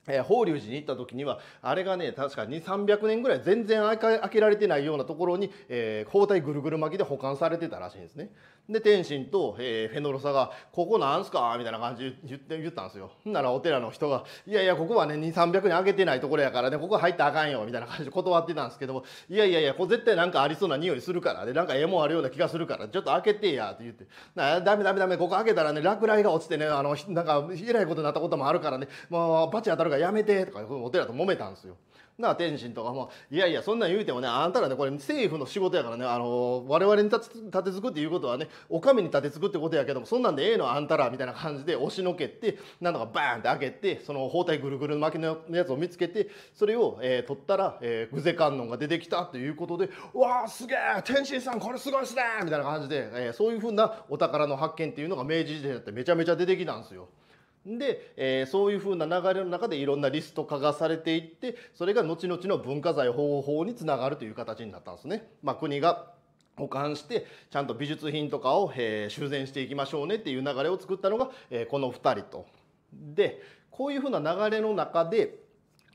えー、法隆寺に行った時にはあれがね確かに300年ぐらい全然開けられてないようなところに、えー、包帯ぐるぐる巻きで保管されてたらしいんですね。で天心と、えー、フェノロサが「ここなんすか?」みたいな感じで言って言ったんですよ。ならお寺の人が「いやいやここはね2300人あげてないところやからねここ入ったらあかんよ」みたいな感じで断ってたんですけども「いやいやいやこ絶対なんかありそうな匂いするからでなんかえもんあるような気がするからちょっと開けてや」って言って「なダメダメダメここ開けたらね落雷が落ちてねあのなんかえらいことになったこともあるからねもうバ当たるからやめて」とかお寺と揉めたんですよ。なあ天心とかもいやいやそんなん言うてもねあんたらねこれ政府の仕事やからねあの我々に立てつくっていうことはねお上に立てつくってことやけどもそんなんでええのあんたらみたいな感じで押しのけてなんとかバーンって開けてその包帯ぐるぐる巻きのやつを見つけてそれを、えー、取ったら、えー、観音が出てきたということで「うわあすげえ天心さんこれすごいっすね!」みたいな感じで、えー、そういうふうなお宝の発見っていうのが明治時代だってめちゃめちゃ出てきたんですよ。で、えー、そういうふうな流れの中でいろんなリスト化がされていってそれが後々の文化財保護法につながるという形になったんですね。まあ、国が保管してちゃんと美術品とかを、えー、修繕していきましょうねっていう流れを作ったのが、えー、この2人と。でこういうふうな流れの中で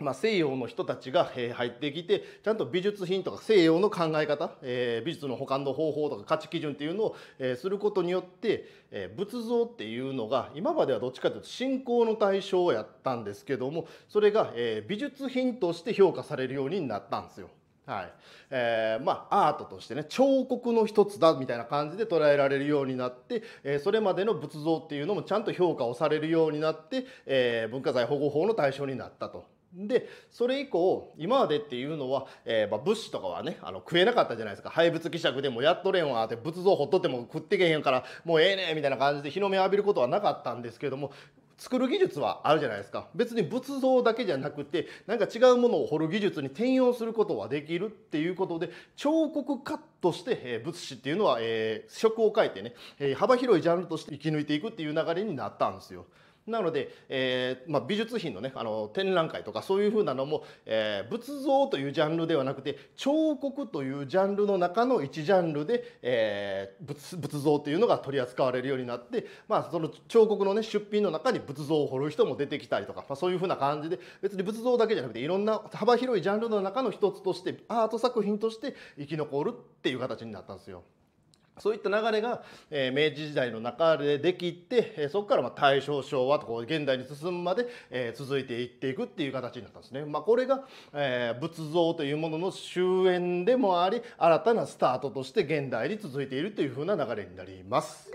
まあ、西洋の人たちが入ってきてちゃんと美術品とか西洋の考え方、えー、美術の保管の方法とか価値基準っていうのを、えー、することによって、えー、仏像っていうのが今まではどっちかというと信仰の対象やったんですけどもそれが、えー、美術品として評価されるようになったんですよ。はいえー、まあアートとしてね彫刻の一つだみたいな感じで捉えられるようになって、えー、それまでの仏像っていうのもちゃんと評価をされるようになって、えー、文化財保護法の対象になったと。でそれ以降今までっていうのは、えーまあ、物資とかはねあの食えなかったじゃないですか廃物希釈でもやっとれんわって仏像ほっとっても食ってけへんからもうええねみたいな感じで日の目を浴びることはなかったんですけれども作る技術はあるじゃないですか別に仏像だけじゃなくてなんか違うものを彫る技術に転用することはできるっていうことで彫刻家として、えー、仏師っていうのは、えー、職を変えてね、えー、幅広いジャンルとして生き抜いていくっていう流れになったんですよ。なので、えーまあ、美術品のねあの展覧会とかそういうふうなのも、えー、仏像というジャンルではなくて彫刻というジャンルの中の一ジャンルで、えー、仏仏像というのが取り扱われるようになって、まあ、その彫刻の、ね、出品の中に仏像を彫る人も出てきたりとか、まあ、そういうふうな感じで別に仏像だけじゃなくていろんな幅広いジャンルの中の一つとしてアート作品として生き残るっていう形になったんですよ。そういった流れが、え明治時代の中でできて、えそこからま大正昭和とこう現代に進むまで、え続いていっていくっていう形になったんですね。まあ、これが、え仏像というものの終焉でもあり新たなスタートとして現代に続いているというふうな流れになります。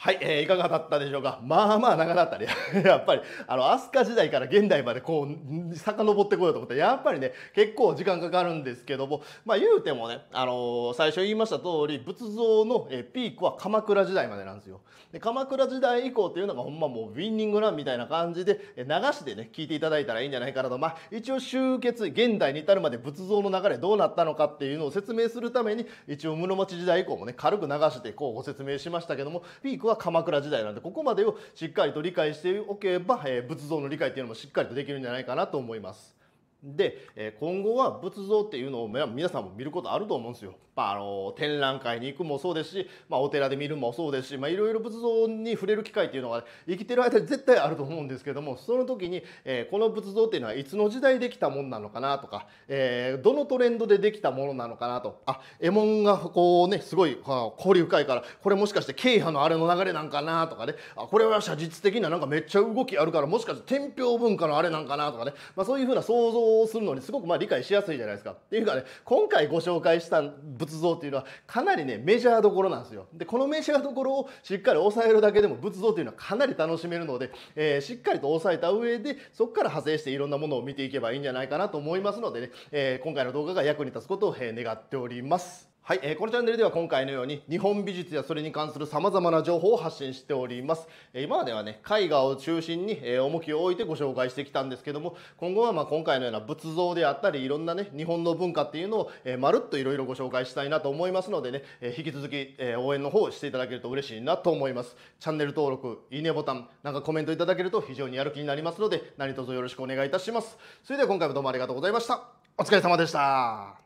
はい、えー、いかがだったでしょうか。まあまあ長かったね。やっぱり、あの、飛鳥時代から現代までこう、遡ってこようと思って、やっぱりね、結構時間かかるんですけども、まあ言うてもね、あのー、最初言いました通り、仏像の、えー、ピークは鎌倉時代までなんですよ。で、鎌倉時代以降っていうのがほんまもうウィンニングランみたいな感じで、えー、流しでね、聞いていただいたらいいんじゃないかなと、まあ一応集結、現代に至るまで仏像の流れどうなったのかっていうのを説明するために、一応室町時代以降もね、軽く流してこうご説明しましたけども、ピークは鎌倉時代なんでここまでをしっかりと理解しておけば、え仏像の理解っていうのもしっかりとできるんじゃないかなと思います。で今後は仏像っていうのを皆さんも見ることあると思うんですよ。まあ、あの展覧会に行くもそうですし、まあ、お寺で見るもそうですし、まあ、いろいろ仏像に触れる機会っていうのが生きてる間に絶対あると思うんですけどもその時に、えー、この仏像っていうのはいつの時代できたものなのかなとか、えー、どのトレンドでできたものなのかなとあ絵文がこうねすごい交流深いからこれもしかして慶派のあれの流れなんかなとかねあこれは写実的ななんかめっちゃ動きあるからもしかして天平文化のあれなんかなとかね、まあ、そういうふうな想像をするのにすごくまあ理解しやすいじゃないですか。っていうかね今回ご紹介した仏像っていうのはかなりねメジャーどころなんですよ。でこのメジャーどころをしっかり抑えるだけでも仏像というのはかなり楽しめるので、えー、しっかりと押さえた上でそこから派生していろんなものを見ていけばいいんじゃないかなと思いますのでね、えー、今回の動画が役に立つことを、え願っております。はい、えー、このチャンネルでは今回のように日本美術やそれに関する様々な情報を発信しております、えー、今まではね絵画を中心に、えー、重きを置いてご紹介してきたんですけども今後はま今回のような仏像であったりいろんなね日本の文化っていうのを、えー、まるっといろいろご紹介したいなと思いますのでね、え引き続き、え応援の方をしていただけると嬉しいなと思いますチャンネル登録いいねボタンなんかコメントいただけると非常にやる気になりますので何卒よろしくお願いいたしますそれでは今回もどうもありがとうございましたお疲れ様でした